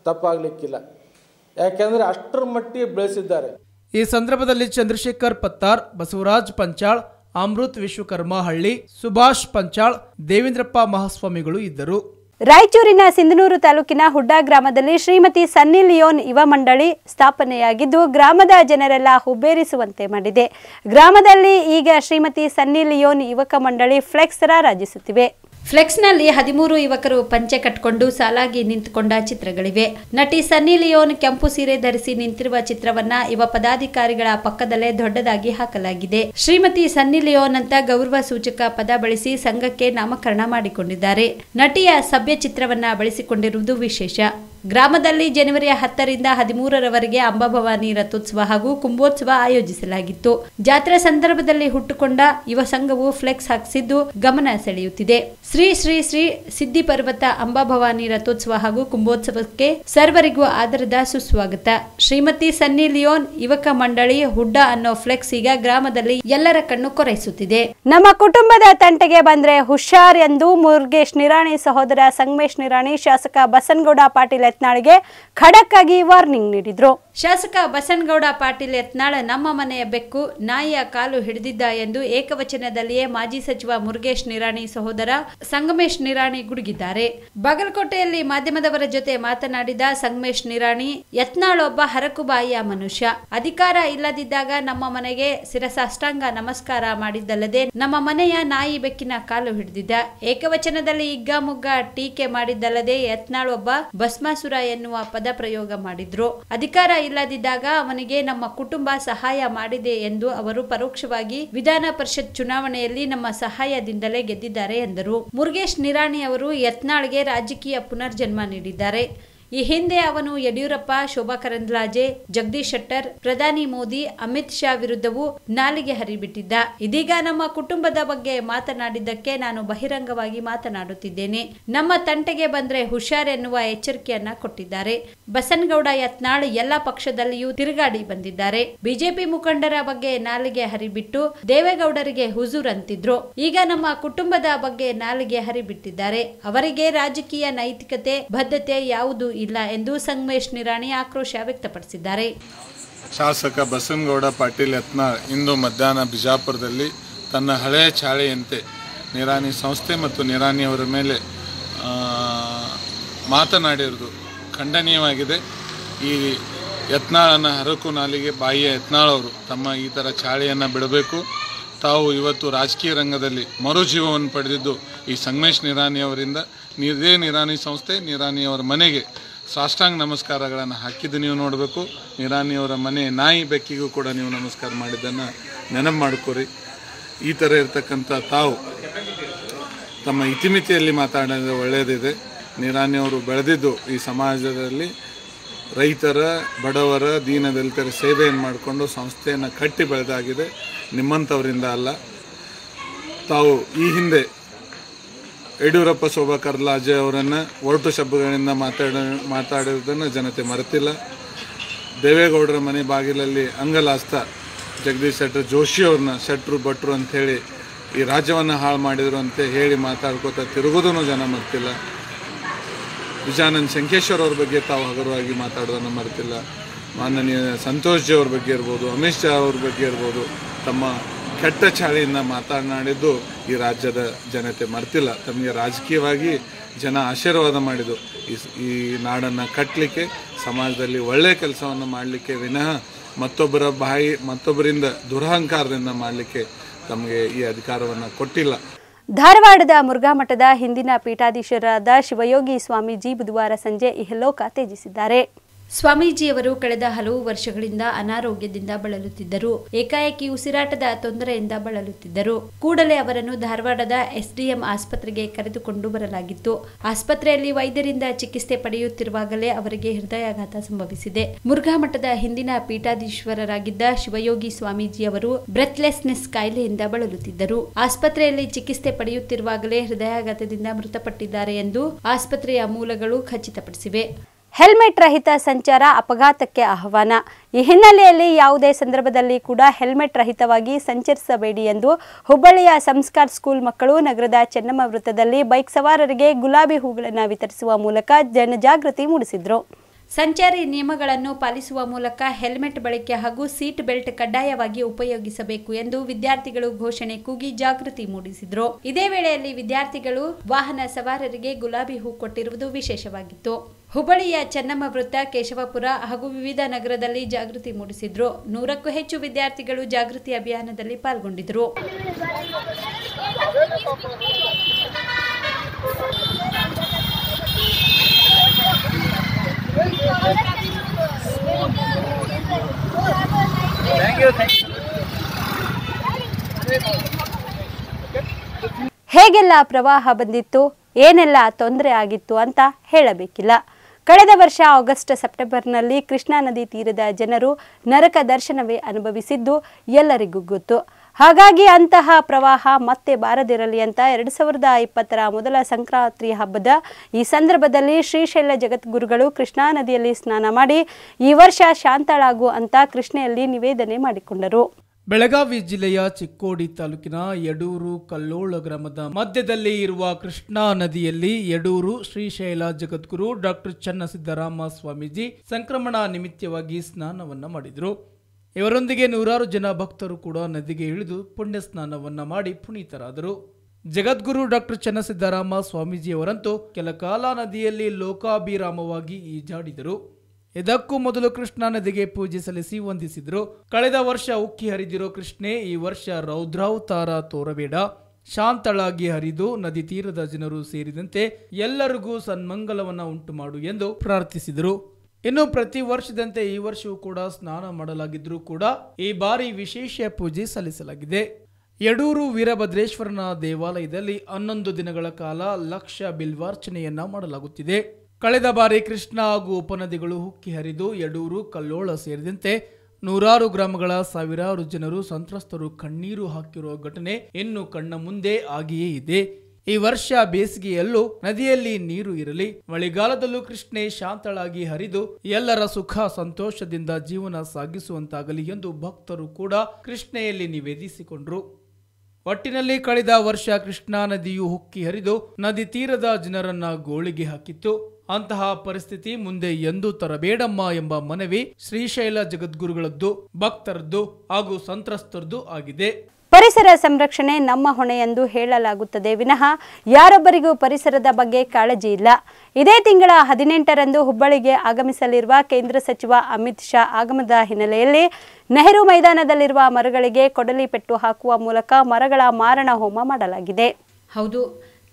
ತಪ್ಪಾಗಲಿಕ್ಕಿಲ್ಲ ಯಾಕೆಂದರೆ ಅಷ್ಟರ ಮಟ್ಟಿಗೆ ಬೆಳೆಸಿದ್ದಾರೆ ಈ ಸಂದರ್ಭದಲ್ಲಿ ಚಂದ್ರಶೇಖರ್ ಪತ್ತಾರ್ ಬಸವರಾಜ್ ಪಂಚಾಳ್ ಅಮೃತ್ ವಿಶ್ವಕರ್ಮ ಹಳ್ಳಿ ಸುಭಾಷ್ ಪಂಚಾಳ್ ದೇವೇಂದ್ರಪ್ಪ ಮಹಾಸ್ವಾಮಿಗಳು ಇದ್ದರು ರಾಯಚೂರಿನ ಸಿಂಧನೂರು ತಾಲೂಕಿನ ಹುಡ್ಡಾ ಗ್ರಾಮದಲ್ಲಿ ಶ್ರೀಮತಿ ಸನ್ನಿ ಲಿಯೋನ್ ಯುವ ಮಂಡಳಿ ಸ್ಥಾಪನೆಯಾಗಿದ್ದು ಗ್ರಾಮದ ಜನರೆಲ್ಲ ಹುಬ್ಬೇರಿಸುವಂತೆ ಮಾಡಿದೆ ಗ್ರಾಮದಲ್ಲಿ ಈಗ ಶ್ರೀಮತಿ ಸನ್ನಿ ಲಿಯೋನ್ ಯುವಕ ಮಂಡಳಿ ಫ್ಲೆಕ್ಸ್ ರಾರಾಜಿಸುತ್ತಿವೆ ಫ್ಲೆಕ್ಸ್ನಲ್ಲಿ ಹದಿಮೂರು ಯುವಕರು ಪಂಚೆ ಕಟ್ಕೊಂಡು ಸಾಲಾಗಿ ನಿಂತುಕೊಂಡ ಚಿತ್ರಗಳಿವೆ ನಟಿ ಸನ್ನಿ ಲಿಯೋನ್ ಕೆಂಪು ಸೀರೆ ಧರಿಸಿ ನಿಂತಿರುವ ಚಿತ್ರವನ್ನ ಯುವ ಪದಾಧಿಕಾರಿಗಳ ಪಕ್ಕದಲ್ಲೇ ದೊಡ್ಡದಾಗಿ ಹಾಕಲಾಗಿದೆ ಶ್ರೀಮತಿ ಸನ್ನಿ ಲಿಯೋನ್ ಅಂತ ಗೌರವ ಸೂಚಕ ಪದ ಬಳಸಿ ಸಂಘಕ್ಕೆ ನಾಮಕರಣ ಮಾಡಿಕೊಂಡಿದ್ದಾರೆ ನಟಿಯ ಸಭ್ಯ ಚಿತ್ರವನ್ನ ಬಳಸಿಕೊಂಡಿರುವುದು ವಿಶೇಷ ಗ್ರಾಮದಲ್ಲಿ ಜನವರಿ ಹತ್ತರಿಂದ ಹದಿಮೂರರವರೆಗೆ ಅಂಬಾಭವಾನಿ ರಥೋತ್ಸವ ಹಾಗೂ ಕುಂಭೋತ್ಸವ ಆಯೋಜಿಸಲಾಗಿತ್ತು ಜಾತ್ರೆ ಸಂದರ್ಭದಲ್ಲಿ ಹುಟ್ಟುಕೊಂಡ ಯುವ ಸಂಘವು ಫ್ಲೆಕ್ಸ್ ಹಾಕಿಸಿದ್ದು ಗಮನ ಸೆಳೆಯುತ್ತಿದೆ ಶ್ರೀ ಶ್ರೀ ಶ್ರೀ ಸಿದ್ದಿ ಪರ್ವತ ಅಂಬಾಭವಾನಿ ರಥೋತ್ಸವ ಹಾಗೂ ಕುಂಭೋತ್ಸವಕ್ಕೆ ಸರ್ವರಿಗೂ ಆಧಾರದ ಸುಸ್ವಾಗತ ಶ್ರೀಮತಿ ಸನ್ನಿ ಲಿಯೋನ್ ಯುವಕ ಮಂಡಳಿ ಹುಡ್ಡ ಅನ್ನೋ ಫ್ಲೆಕ್ಸ್ ಈಗ ಗ್ರಾಮದಲ್ಲಿ ಎಲ್ಲರ ಕಣ್ಣು ಕೊರೈಸುತ್ತಿದೆ ನಮ್ಮ ಕುಟುಂಬದ ತಂಟೆಗೆ ಬಂದ್ರೆ ಹುಷಾರ್ ಎಂದು ಮುರುಗೇಶ್ ನಿರಾಣಿ ಸಹೋದರ ಸಂಗಮೇಶ್ ನಿರಾಣಿ ಶಾಸಕ ಬಸನಗೌಡ ಪಾಟೀಲ್ ಯತ್ನಾಳ್ಗೆ ಖಡಕ್ ಆಗಿ ವಾರ್ನಿಂಗ್ ನೀಡಿದ್ರು ಶಾಸಕ ಬಸನ್ಗೌಡ ಪಾಟೀಲ್ ಯತ್ನಾಳ್ ನಮ್ಮ ಮನೆಯ ಬೆಕ್ಕು ನಾಯಿಯ ಕಾಲು ಹಿಡಿದಿದ್ದ ಎಂದು ಏಕವಚನದಲ್ಲಿಯೇ ಮಾಜಿ ಸಚಿವ ಮುರುಗೇಶ್ ನಿರಾಣಿ ಸಹೋದರ ಸಂಗಮೇಶ್ ನಿರಾಣಿ ಗುಡುಗಿದ್ದಾರೆ ಬಾಗಲಕೋಟೆಯಲ್ಲಿ ಮಾಧ್ಯಮದವರ ಜೊತೆ ಮಾತನಾಡಿದ ಸಂಗಮೇಶ್ ನಿರಾಣಿ ಒಬ್ಬ ಹರಕುಬಾಯಿಯ ಮನುಷ್ಯ ಅಧಿಕಾರ ಇಲ್ಲದಿದ್ದಾಗ ನಮ್ಮ ಮನೆಗೆ ಶಿರಸಾಷ್ಟಾಂಗ ನಮಸ್ಕಾರ ಮಾಡಿದ್ದಲ್ಲದೆ ನಮ್ಮ ಮನೆಯ ನಾಯಿ ಬೆಕ್ಕಿನ ಕಾಲು ಹಿಡಿದಿದ್ದ ಏಕವಚನದಲ್ಲಿ ಇಗ್ಗಾಮುಗ್ಗ ಟೀಕೆ ಮಾಡಿದ್ದಲ್ಲದೆ ಯತ್ನಾಳ್ ಒಬ್ಬ ಭಸ್ಮ ಅಸುರ ಎನ್ನುವ ಪದ ಪ್ರಯೋಗ ಮಾಡಿದ್ರು ಅಧಿಕಾರ ಇಲ್ಲದಿದ್ದಾಗ ಅವನಿಗೆ ನಮ್ಮ ಕುಟುಂಬ ಸಹಾಯ ಮಾಡಿದೆ ಎಂದು ಅವರು ಪರೋಕ್ಷವಾಗಿ ವಿಧಾನ ಪರಿಷತ್ ಚುನಾವಣೆಯಲ್ಲಿ ನಮ್ಮ ಸಹಾಯದಿಂದಲೇ ಗೆದ್ದಿದ್ದಾರೆ ಎಂದರು ಮುರುಗೇಶ್ ನಿರಾಣಿ ಅವರು ಯತ್ನಾಳ್ಗೆ ರಾಜಕೀಯ ಪುನರ್ಜನ್ಮ ನೀಡಿದ್ದಾರೆ ಈ ಹಿಂದೆ ಅವನು ಯಡಿಯೂರಪ್ಪ ಶೋಭಾ ಕರಂದ್ಲಾಜೆ ಜಗದೀಶ್ ಶೆಟ್ಟರ್ ಪ್ರಧಾನಿ ಮೋದಿ ಅಮಿತ್ ಶಾ ವಿರುದ್ಧವೂ ನಾಲಿಗೆ ಹರಿಬಿಟ್ಟಿದ್ದ ಇದೀಗ ನಮ್ಮ ಕುಟುಂಬದ ಬಗ್ಗೆ ಮಾತನಾಡಿದ್ದಕ್ಕೆ ನಾನು ಬಹಿರಂಗವಾಗಿ ಮಾತನಾಡುತ್ತಿದ್ದೇನೆ ನಮ್ಮ ತಂಟೆಗೆ ಬಂದ್ರೆ ಹುಷಾರ್ ಎನ್ನುವ ಎಚ್ಚರಿಕೆಯನ್ನ ಕೊಟ್ಟಿದ್ದಾರೆ ಬಸನ್ಗೌಡ ಯತ್ನಾಳ್ ಎಲ್ಲ ಪಕ್ಷದಲ್ಲಿಯೂ ತಿರುಗಾಡಿ ಬಂದಿದ್ದಾರೆ ಬಿಜೆಪಿ ಮುಖಂಡರ ಬಗ್ಗೆ ನಾಲಿಗೆ ಹರಿಬಿಟ್ಟು ದೇವೇಗೌಡರಿಗೆ ಹುಜೂರ್ ಅಂತಿದ್ರು ಈಗ ನಮ್ಮ ಕುಟುಂಬದ ಬಗ್ಗೆ ನಾಲಿಗೆ ಹರಿಬಿಟ್ಟಿದ್ದಾರೆ ಅವರಿಗೆ ರಾಜಕೀಯ ನೈತಿಕತೆ ಬದ್ಧತೆ ಯಾವುದು ಇಲ್ಲ ಎಂದು ಸಂಗಮೇಶ್ ನಿರಾಣಿ ಆಕ್ರೋಶ ವ್ಯಕ್ತಪಡಿಸಿದ್ದಾರೆ ಶಾಸಕ ಬಸನಗೌಡ ಪಾಟೀಲ್ ಯತ್ನಾಳ್ ಇಂದು ಮಧ್ಯಾಹ್ನ ಬಿಜಾಪುರದಲ್ಲಿ ತನ್ನ ಹಳೆಯ ಚಾಳೆಯಂತೆ ನಿರಾಣಿ ಸಂಸ್ಥೆ ಮತ್ತು ನಿರಾಣಿಯವರ ಮೇಲೆ ಮಾತನಾಡಿರುವುದು ಖಂಡನೀಯವಾಗಿದೆ ಈ ಯತ್ನಾಳನ್ನು ಹರಕು ನಾಲಿಗೆ ಬಾಯಿಯ ಯತ್ನಾಳವರು ತಮ್ಮ ಈ ಥರ ಚಾಳೆಯನ್ನು ಬಿಡಬೇಕು ತಾವು ಇವತ್ತು ರಾಜಕೀಯ ರಂಗದಲ್ಲಿ ಮರುಜೀವವನ್ನು ಪಡೆದಿದ್ದು ಈ ಸಂಗಮೇಶ್ ಅವರಿಂದ ಇದೇ ನಿರಾಣಿ ಸಂಸ್ಥೆ ನಿರಾಣಿಯವರ ಮನೆಗೆ ಸಾಷ್ಟಾಂಗ ನಮಸ್ಕಾರಗಳನ್ನು ಹಾಕಿದ್ದು ನೀವು ನೋಡಬೇಕು ನಿರಾಣಿಯವರ ಮನೆ ನಾಯಿ ಬೆಕ್ಕಿಗೂ ಕೂಡ ನೀವು ನಮಸ್ಕಾರ ಮಾಡಿದ್ದನ್ನು ನೆನಪು ಮಾಡ್ಕೋರಿ ಈ ಥರ ಇರತಕ್ಕಂಥ ತಾವು ತಮ್ಮ ಇತಿಮಿತಿಯಲ್ಲಿ ಮಾತಾಡೋದು ಒಳ್ಳೆಯದಿದೆ ನಿರಾಣಿಯವರು ಬೆಳೆದಿದ್ದು ಈ ಸಮಾಜದಲ್ಲಿ ರೈತರ ಬಡವರ ದೀನದಲಿತರ ಸೇವೆಯನ್ನು ಮಾಡಿಕೊಂಡು ಸಂಸ್ಥೆಯನ್ನು ಕಟ್ಟಿ ಬೆಳೆದಾಗಿದೆ ನಿಮ್ಮಂಥವರಿಂದ ಅಲ್ಲ ತಾವು ಈ ಹಿಂದೆ ಯಡಿಯೂರಪ್ಪ ಶೋಭಾ ಕರ್ಲಾಜೆ ಅವರನ್ನು ಒರಟು ಶಬ್ದಗಳಿಂದ ಮಾತಾಡ ಮಾತಾಡಿರೋದನ್ನು ಜನತೆ ಮರೆತಿಲ್ಲ ದೇವೇಗೌಡರ ಮನೆ ಬಾಗಿಲಲ್ಲಿ ಅಂಗಲಾಸ್ತ ಜಗದೀಶ್ ಶೆಟ್ಟರ್ ಜೋಶಿ ಅವ್ರನ್ನ ಶೆಟ್ರು ಭಟ್ರು ಅಂಥೇಳಿ ಈ ರಾಜ್ಯವನ್ನು ಹಾಳು ಮಾಡಿದರು ಅಂತ ಹೇಳಿ ಮಾತಾಡ್ಕೋತಾ ತಿರುಗೋದನ್ನು ಜನ ಮರ್ತಿಲ್ಲ ವಿಜಾನಂದ್ ಶಂಕೇಶ್ವರ್ ಅವ್ರ ಬಗ್ಗೆ ತಾವು ಹಗುರವಾಗಿ ಮಾತಾಡೋದನ್ನು ಮರೆತಿಲ್ಲ ಮಾನನೀಯ ಸಂತೋಷ್ ಜಿ ಅವ್ರ ಬಗ್ಗೆ ಇರ್ಬೋದು ಅಮಿತ್ ಶಾ ಅವ್ರ ಬಗ್ಗೆ ಇರ್ಬೋದು ತಮ್ಮ ಕೆಟ್ಟ ಚಾಳಿಯಿಂದ ಮಾತನಾಡಿದ್ದು ಈ ರಾಜ್ಯದ ಜನತೆ ಮರ್ತಿಲ್ಲ ತಮಗೆ ರಾಜಕೀಯವಾಗಿ ಜನ ಆಶೀರ್ವಾದ ಮಾಡಿದ್ದು ಈ ನಾಡನ್ನು ಕಟ್ಟಲಿಕ್ಕೆ ಸಮಾಜದಲ್ಲಿ ಒಳ್ಳೆಯ ಕೆಲಸವನ್ನು ಮಾಡಲಿಕ್ಕೆ ವಿನಃ ಮತ್ತೊಬ್ಬರ ಬಾಯಿ ಮತ್ತೊಬ್ಬರಿಂದ ದುರಹಂಕಾರದಿಂದ ಮಾಡಲಿಕ್ಕೆ ತಮಗೆ ಈ ಅಧಿಕಾರವನ್ನು ಕೊಟ್ಟಿಲ್ಲ ಧಾರವಾಡದ ಮುರುಘಾ ಮಠದ ಹಿಂದಿನ ಪೀಠಾಧೀಶರಾದ ಶಿವಯೋಗಿ ಸ್ವಾಮೀಜಿ ಬುಧವಾರ ಸಂಜೆ ಇಹಲೋಕ ತ್ಯಜಿಸಿದ್ದಾರೆ ಸ್ವಾಮೀಜಿಯವರು ಕಳೆದ ಹಲವು ವರ್ಷಗಳಿಂದ ಅನಾರೋಗ್ಯದಿಂದ ಬಳಲುತ್ತಿದ್ದರು ಏಕಾಏಕಿ ಉಸಿರಾಟದ ತೊಂದರೆಯಿಂದ ಬಳಲುತ್ತಿದ್ದರು ಕೂಡಲೇ ಅವರನ್ನು ಧಾರವಾಡದ ಎಸ್ಡಿಎಂ ಆಸ್ಪತ್ರೆಗೆ ಕರೆದುಕೊಂಡು ಬರಲಾಗಿತ್ತು ಆಸ್ಪತ್ರೆಯಲ್ಲಿ ವೈದ್ಯರಿಂದ ಚಿಕಿತ್ಸೆ ಪಡೆಯುತ್ತಿರುವಾಗಲೇ ಅವರಿಗೆ ಹೃದಯಾಘಾತ ಸಂಭವಿಸಿದೆ ಮಠದ ಹಿಂದಿನ ಪೀಠಾಧೀಶ್ವರರಾಗಿದ್ದ ಶಿವಯೋಗಿ ಸ್ವಾಮೀಜಿಯವರು ಬ್ರೆತ್ಲೆಸ್ನೆಸ್ ಕಾಯಿಲೆಯಿಂದ ಬಳಲುತ್ತಿದ್ದರು ಆಸ್ಪತ್ರೆಯಲ್ಲಿ ಚಿಕಿತ್ಸೆ ಪಡೆಯುತ್ತಿರುವಾಗಲೇ ಹೃದಯಾಘಾತದಿಂದ ಮೃತಪಟ್ಟಿದ್ದಾರೆ ಎಂದು ಆಸ್ಪತ್ರೆಯ ಮೂಲಗಳು ಖಚಿತಪಡಿಸಿವೆ ಹೆಲ್ಮೆಟ್ ರಹಿತ ಸಂಚಾರ ಅಪಘಾತಕ್ಕೆ ಆಹ್ವಾನ ಈ ಹಿನ್ನೆಲೆಯಲ್ಲಿ ಯಾವುದೇ ಸಂದರ್ಭದಲ್ಲಿ ಕೂಡ ಹೆಲ್ಮೆಟ್ ರಹಿತವಾಗಿ ಸಂಚರಿಸಬೇಡಿ ಎಂದು ಹುಬ್ಬಳ್ಳಿಯ ಸಂಸ್ಕಾರ್ ಸ್ಕೂಲ್ ಮಕ್ಕಳು ನಗರದ ಚೆನ್ನಮ್ಮ ವೃತ್ತದಲ್ಲಿ ಬೈಕ್ ಸವಾರರಿಗೆ ಗುಲಾಬಿ ಹೂಗಳನ್ನು ವಿತರಿಸುವ ಮೂಲಕ ಜನಜಾಗೃತಿ ಮೂಡಿಸಿದರು ಸಂಚಾರಿ ನಿಯಮಗಳನ್ನು ಪಾಲಿಸುವ ಮೂಲಕ ಹೆಲ್ಮೆಟ್ ಬಳಕೆ ಹಾಗೂ ಸೀಟ್ ಬೆಲ್ಟ್ ಕಡ್ಡಾಯವಾಗಿ ಉಪಯೋಗಿಸಬೇಕು ಎಂದು ವಿದ್ಯಾರ್ಥಿಗಳು ಘೋಷಣೆ ಕೂಗಿ ಜಾಗೃತಿ ಮೂಡಿಸಿದರು ಇದೇ ವೇಳೆಯಲ್ಲಿ ವಿದ್ಯಾರ್ಥಿಗಳು ವಾಹನ ಸವಾರರಿಗೆ ಗುಲಾಬಿ ಹೂ ಕೊಟ್ಟಿರುವುದು ವಿಶೇಷವಾಗಿತ್ತು ಹುಬ್ಬಳ್ಳಿಯ ಚೆನ್ನಮ್ಮ ವೃತ್ತ ಕೇಶವಪುರ ಹಾಗೂ ವಿವಿಧ ನಗರದಲ್ಲಿ ಜಾಗೃತಿ ಮೂಡಿಸಿದ್ರು ನೂರಕ್ಕೂ ಹೆಚ್ಚು ವಿದ್ಯಾರ್ಥಿಗಳು ಜಾಗೃತಿ ಅಭಿಯಾನದಲ್ಲಿ ಪಾಲ್ಗೊಂಡಿದ್ದರು ಹೇಗೆಲ್ಲ ಪ್ರವಾಹ ಬಂದಿತ್ತು ಏನೆಲ್ಲ ತೊಂದರೆ ಆಗಿತ್ತು ಅಂತ ಹೇಳಬೇಕಿಲ್ಲ ಕಳೆದ ವರ್ಷ ಆಗಸ್ಟ್ ಸೆಪ್ಟೆಂಬರ್ನಲ್ಲಿ ಕೃಷ್ಣಾ ನದಿ ತೀರದ ಜನರು ನರಕ ದರ್ಶನವೇ ಅನುಭವಿಸಿದ್ದು ಎಲ್ಲರಿಗೂ ಗೊತ್ತು ಹಾಗಾಗಿ ಅಂತಹ ಪ್ರವಾಹ ಮತ್ತೆ ಬಾರದಿರಲಿ ಅಂತ ಎರಡು ಸಾವಿರದ ಇಪ್ಪತ್ತರ ಮೊದಲ ಸಂಕ್ರಾಂತಿ ಹಬ್ಬದ ಈ ಸಂದರ್ಭದಲ್ಲಿ ಶ್ರೀಶೈಲ ಜಗದ್ಗುರುಗಳು ಕೃಷ್ಣಾ ನದಿಯಲ್ಲಿ ಸ್ನಾನ ಮಾಡಿ ಈ ವರ್ಷ ಶಾಂತಳಾಗು ಅಂತ ಕೃಷ್ಣೆಯಲ್ಲಿ ನಿವೇದನೆ ಮಾಡಿಕೊಂಡರು ಬೆಳಗಾವಿ ಜಿಲ್ಲೆಯ ಚಿಕ್ಕೋಡಿ ತಾಲೂಕಿನ ಯಡೂರು ಕಲ್ಲೋಳ ಗ್ರಾಮದ ಮಧ್ಯದಲ್ಲಿ ಇರುವ ಕೃಷ್ಣಾ ನದಿಯಲ್ಲಿ ಯಡೂರು ಶ್ರೀಶೈಲ ಜಗದ್ಗುರು ಡಾಕ್ಟರ್ ಚನ್ನಸಿದ್ದರಾಮ ಸ್ವಾಮೀಜಿ ಸಂಕ್ರಮಣ ನಿಮಿತ್ತವಾಗಿ ಸ್ನಾನವನ್ನ ಮಾಡಿದರು ಇವರೊಂದಿಗೆ ನೂರಾರು ಜನ ಭಕ್ತರು ಕೂಡ ನದಿಗೆ ಇಳಿದು ಪುಣ್ಯ ಮಾಡಿ ಪುನೀತರಾದರು ಜಗದ್ಗುರು ಡಾಕ್ಟರ್ ಚನ್ನಸಿದ್ದರಾಮ ಸ್ವಾಮೀಜಿಯವರಂತೂ ಕೆಲ ಕಾಲ ನದಿಯಲ್ಲಿ ಲೋಕಾಭಿರಾಮವಾಗಿ ಈಜಾಡಿದರು ಇದಕ್ಕೂ ಮೊದಲು ಕೃಷ್ಣಾ ನದಿಗೆ ಪೂಜೆ ಸಲ್ಲಿಸಿ ವಂದಿಸಿದರು ಕಳೆದ ವರ್ಷ ಉಕ್ಕಿ ಹರಿದಿರೋ ಕೃಷ್ಣೆ ಈ ವರ್ಷ ರೌದ್ರಾವತಾರ ತೋರಬೇಡ ಶಾಂತಳಾಗಿ ಹರಿದು ನದಿ ತೀರದ ಜನರು ಸೇರಿದಂತೆ ಎಲ್ಲರಿಗೂ ಸನ್ಮಂಗಲವನ್ನು ಉಂಟುಮಾಡು ಎಂದು ಪ್ರಾರ್ಥಿಸಿದರು ಇನ್ನು ಪ್ರತಿ ವರ್ಷದಂತೆ ಈ ವರ್ಷವೂ ಕೂಡ ಸ್ನಾನ ಮಾಡಲಾಗಿದ್ರೂ ಕೂಡ ಈ ಬಾರಿ ವಿಶೇಷ ಪೂಜೆ ಸಲ್ಲಿಸಲಾಗಿದೆ ಯಡೂರು ವೀರಭದ್ರೇಶ್ವರನ ದೇವಾಲಯದಲ್ಲಿ ಹನ್ನೊಂದು ದಿನಗಳ ಕಾಲ ಲಕ್ಷ ಬಿಲ್ವಾರ್ಚನೆಯನ್ನ ಮಾಡಲಾಗುತ್ತಿದೆ ಕಳೆದ ಬಾರಿ ಕೃಷ್ಣ ಹಾಗೂ ಉಪನದಿಗಳು ಹುಕ್ಕಿ ಹರಿದು ಯಡೂರು ಕಲ್ಲೋಳ ಸೇರಿದಂತೆ ನೂರಾರು ಗ್ರಾಮಗಳ ಸಾವಿರಾರು ಜನರು ಸಂತ್ರಸ್ತರು ಕಣ್ಣೀರು ಹಾಕಿರುವ ಘಟನೆ ಇನ್ನು ಕಣ್ಣ ಮುಂದೆ ಆಗಿಯೇ ಇದೆ ಈ ವರ್ಷ ಬೇಸಿಗೆಯಲ್ಲೂ ನದಿಯಲ್ಲಿ ನೀರು ಇರಲಿ ಮಳೆಗಾಲದಲ್ಲೂ ಕೃಷ್ಣೆ ಶಾಂತಳಾಗಿ ಹರಿದು ಎಲ್ಲರ ಸುಖ ಸಂತೋಷದಿಂದ ಜೀವನ ಸಾಗಿಸುವಂತಾಗಲಿ ಎಂದು ಭಕ್ತರು ಕೂಡ ಕೃಷ್ಣೆಯಲ್ಲಿ ನಿವೇದಿಸಿಕೊಂಡರು ಒಟ್ಟಿನಲ್ಲಿ ಕಳೆದ ವರ್ಷ ಕೃಷ್ಣಾ ನದಿಯು ಹುಕ್ಕಿ ಹರಿದು ನದಿ ತೀರದ ಜನರನ್ನ ಗೋಳಿಗೆ ಹಾಕಿತ್ತು ಅಂತಹ ಪರಿಸ್ಥಿತಿ ಮುಂದೆ ಎಂದೂ ತರಬೇಡಮ್ಮ ಎಂಬ ಮನವಿ ಶ್ರೀಶೈಲ ಜಗದ್ಗುರುಗಳದ್ದು ಭಕ್ತರದ್ದು ಹಾಗೂ ಸಂತ್ರಸ್ತರದ್ದು ಆಗಿದೆ ಪರಿಸರ ಸಂರಕ್ಷಣೆ ನಮ್ಮ ಹೊಣೆ ಎಂದು ಹೇಳಲಾಗುತ್ತದೆ ವಿನಃ ಯಾರೊಬ್ಬರಿಗೂ ಪರಿಸರದ ಬಗ್ಗೆ ಕಾಳಜಿ ಇಲ್ಲ ಇದೇ ತಿಂಗಳ ಹದಿನೆಂಟರಂದು ಹುಬ್ಬಳ್ಳಿಗೆ ಆಗಮಿಸಲಿರುವ ಕೇಂದ್ರ ಸಚಿವ ಅಮಿತ್ ಶಾ ಆಗಮದ ಹಿನ್ನೆಲೆಯಲ್ಲಿ ನೆಹರು ಮೈದಾನದಲ್ಲಿರುವ ಮರಗಳಿಗೆ ಕೊಡಲಿ ಪೆಟ್ಟು ಹಾಕುವ ಮೂಲಕ ಮರಗಳ ಮಾರಣ ಹೋಮ ಮಾಡಲಾಗಿದೆ ಹೌದು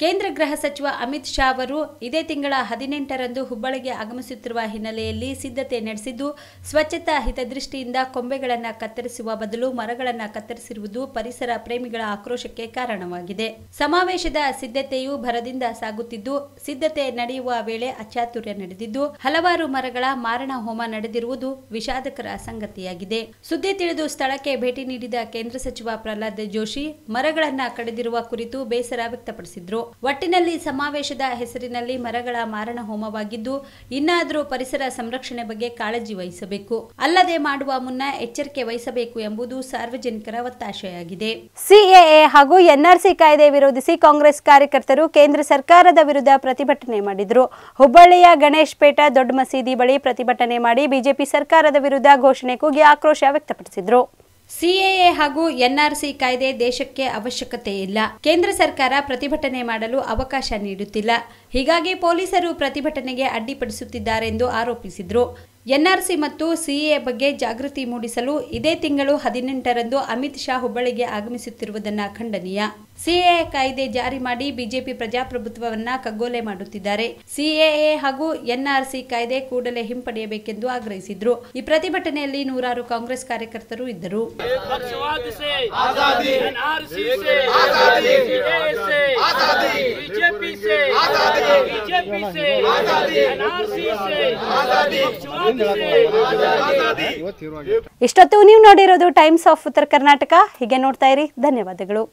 ಕೇಂದ್ರ ಗೃಹ ಸಚಿವ ಅಮಿತ್ ಶಾ ಅವರು ಇದೇ ತಿಂಗಳ ಹದಿನೆಂಟರಂದು ಹುಬ್ಬಳ್ಳಿಗೆ ಆಗಮಿಸುತ್ತಿರುವ ಹಿನ್ನೆಲೆಯಲ್ಲಿ ಸಿದ್ಧತೆ ನಡೆಸಿದ್ದು ಸ್ವಚ್ಛತಾ ಹಿತದೃಷ್ಟಿಯಿಂದ ಕೊಂಬೆಗಳನ್ನು ಕತ್ತರಿಸುವ ಬದಲು ಮರಗಳನ್ನು ಕತ್ತರಿಸಿರುವುದು ಪರಿಸರ ಪ್ರೇಮಿಗಳ ಆಕ್ರೋಶಕ್ಕೆ ಕಾರಣವಾಗಿದೆ ಸಮಾವೇಶದ ಸಿದ್ಧತೆಯು ಭರದಿಂದ ಸಾಗುತ್ತಿದ್ದು ಸಿದ್ಧತೆ ನಡೆಯುವ ವೇಳೆ ಅಚಾತುರ್ಯ ನಡೆದಿದ್ದು ಹಲವಾರು ಮರಗಳ ಮಾರಣ ಹೋಮ ನಡೆದಿರುವುದು ವಿಷಾದಕರ ಸಂಗತಿಯಾಗಿದೆ ಸುದ್ದಿ ತಿಳಿದು ಸ್ಥಳಕ್ಕೆ ಭೇಟಿ ನೀಡಿದ ಕೇಂದ್ರ ಸಚಿವ ಪ್ರಹ್ಲಾದ್ ಜೋಶಿ ಮರಗಳನ್ನು ಕಡಿದಿರುವ ಕುರಿತು ಬೇಸರ ವ್ಯಕ್ತಪಡಿಸಿದರು ಒಟ್ಟಿನಲ್ಲಿ ಸಮಾವೇಶದ ಹೆಸರಿನಲ್ಲಿ ಮರಗಳ ಮಾರಣ ಹೋಮವಾಗಿದ್ದು ಇನ್ನಾದರೂ ಪರಿಸರ ಸಂರಕ್ಷಣೆ ಬಗ್ಗೆ ಕಾಳಜಿ ವಹಿಸಬೇಕು ಅಲ್ಲದೆ ಮಾಡುವ ಮುನ್ನ ಎಚ್ಚರಿಕೆ ವಹಿಸಬೇಕು ಎಂಬುದು ಸಾರ್ವಜನಿಕರ ಒತ್ತಾಶೆಯಾಗಿದೆ ಸಿಎಎ ಹಾಗೂ ಎನ್ಆರ್ಸಿ ಕಾಯ್ದೆ ವಿರೋಧಿಸಿ ಕಾಂಗ್ರೆಸ್ ಕಾರ್ಯಕರ್ತರು ಕೇಂದ್ರ ಸರ್ಕಾರದ ವಿರುದ್ಧ ಪ್ರತಿಭಟನೆ ಮಾಡಿದರು ಹುಬ್ಬಳ್ಳಿಯ ಗಣೇಶ್ ಪೇಟ ದೊಡ್ಡ ಮಸೀದಿ ಬಳಿ ಪ್ರತಿಭಟನೆ ಮಾಡಿ ಬಿಜೆಪಿ ಸರ್ಕಾರದ ವಿರುದ್ಧ ಘೋಷಣೆ ಕೂಗಿ ಆಕ್ರೋಶ ವ್ಯಕ್ತಪಡಿಸಿದರು ಸಿಎಎ ಹಾಗೂ ಎನ್ಆರ್ಸಿ ಕಾಯ್ದೆ ದೇಶಕ್ಕೆ ಅವಶ್ಯಕತೆ ಇಲ್ಲ ಕೇಂದ್ರ ಸರ್ಕಾರ ಪ್ರತಿಭಟನೆ ಮಾಡಲು ಅವಕಾಶ ನೀಡುತ್ತಿಲ್ಲ ಹೀಗಾಗಿ ಪೊಲೀಸರು ಪ್ರತಿಭಟನೆಗೆ ಅಡ್ಡಿಪಡಿಸುತ್ತಿದ್ದಾರೆಂದು ಆರೋಪಿಸಿದರು ಎನ್ಆರ್ಸಿ ಮತ್ತು ಸಿಎ ಬಗ್ಗೆ ಜಾಗೃತಿ ಮೂಡಿಸಲು ಇದೇ ತಿಂಗಳು ಹದಿನೆಂಟರಂದು ಅಮಿತ್ ಶಾ ಹುಬ್ಬಳ್ಳಿಗೆ ಆಗಮಿಸುತ್ತಿರುವುದನ್ನು ಖಂಡನೀಯ ಸಿಎಎ ಕಾಯ್ದೆ ಜಾರಿ ಮಾಡಿ ಬಿಜೆಪಿ ಪ್ರಜಾಪ್ರಭುತ್ವವನ್ನ ಕಗ್ಗೋಲೆ ಮಾಡುತ್ತಿದ್ದಾರೆ ಸಿಎಎ ಹಾಗೂ ಎನ್ಆರ್ಸಿ ಕಾಯ್ದೆ ಕೂಡಲೇ ಹಿಂಪಡೆಯಬೇಕೆಂದು ಆಗ್ರಹಿಸಿದ್ರು ಈ ಪ್ರತಿಭಟನೆಯಲ್ಲಿ ನೂರಾರು ಕಾಂಗ್ರೆಸ್ ಕಾರ್ಯಕರ್ತರು ಇದ್ದರು ಬಿಜೆಪಿ ಇಷ್ಟೊತ್ತು ನೀವು ನೋಡಿರೋದು ಟೈಮ್ಸ್ ಆಫ್ ಉತ್ತರ ಕರ್ನಾಟಕ ಹೀಗೆ ನೋಡ್ತಾ ಇರಿ ಧನ್ಯವಾದಗಳು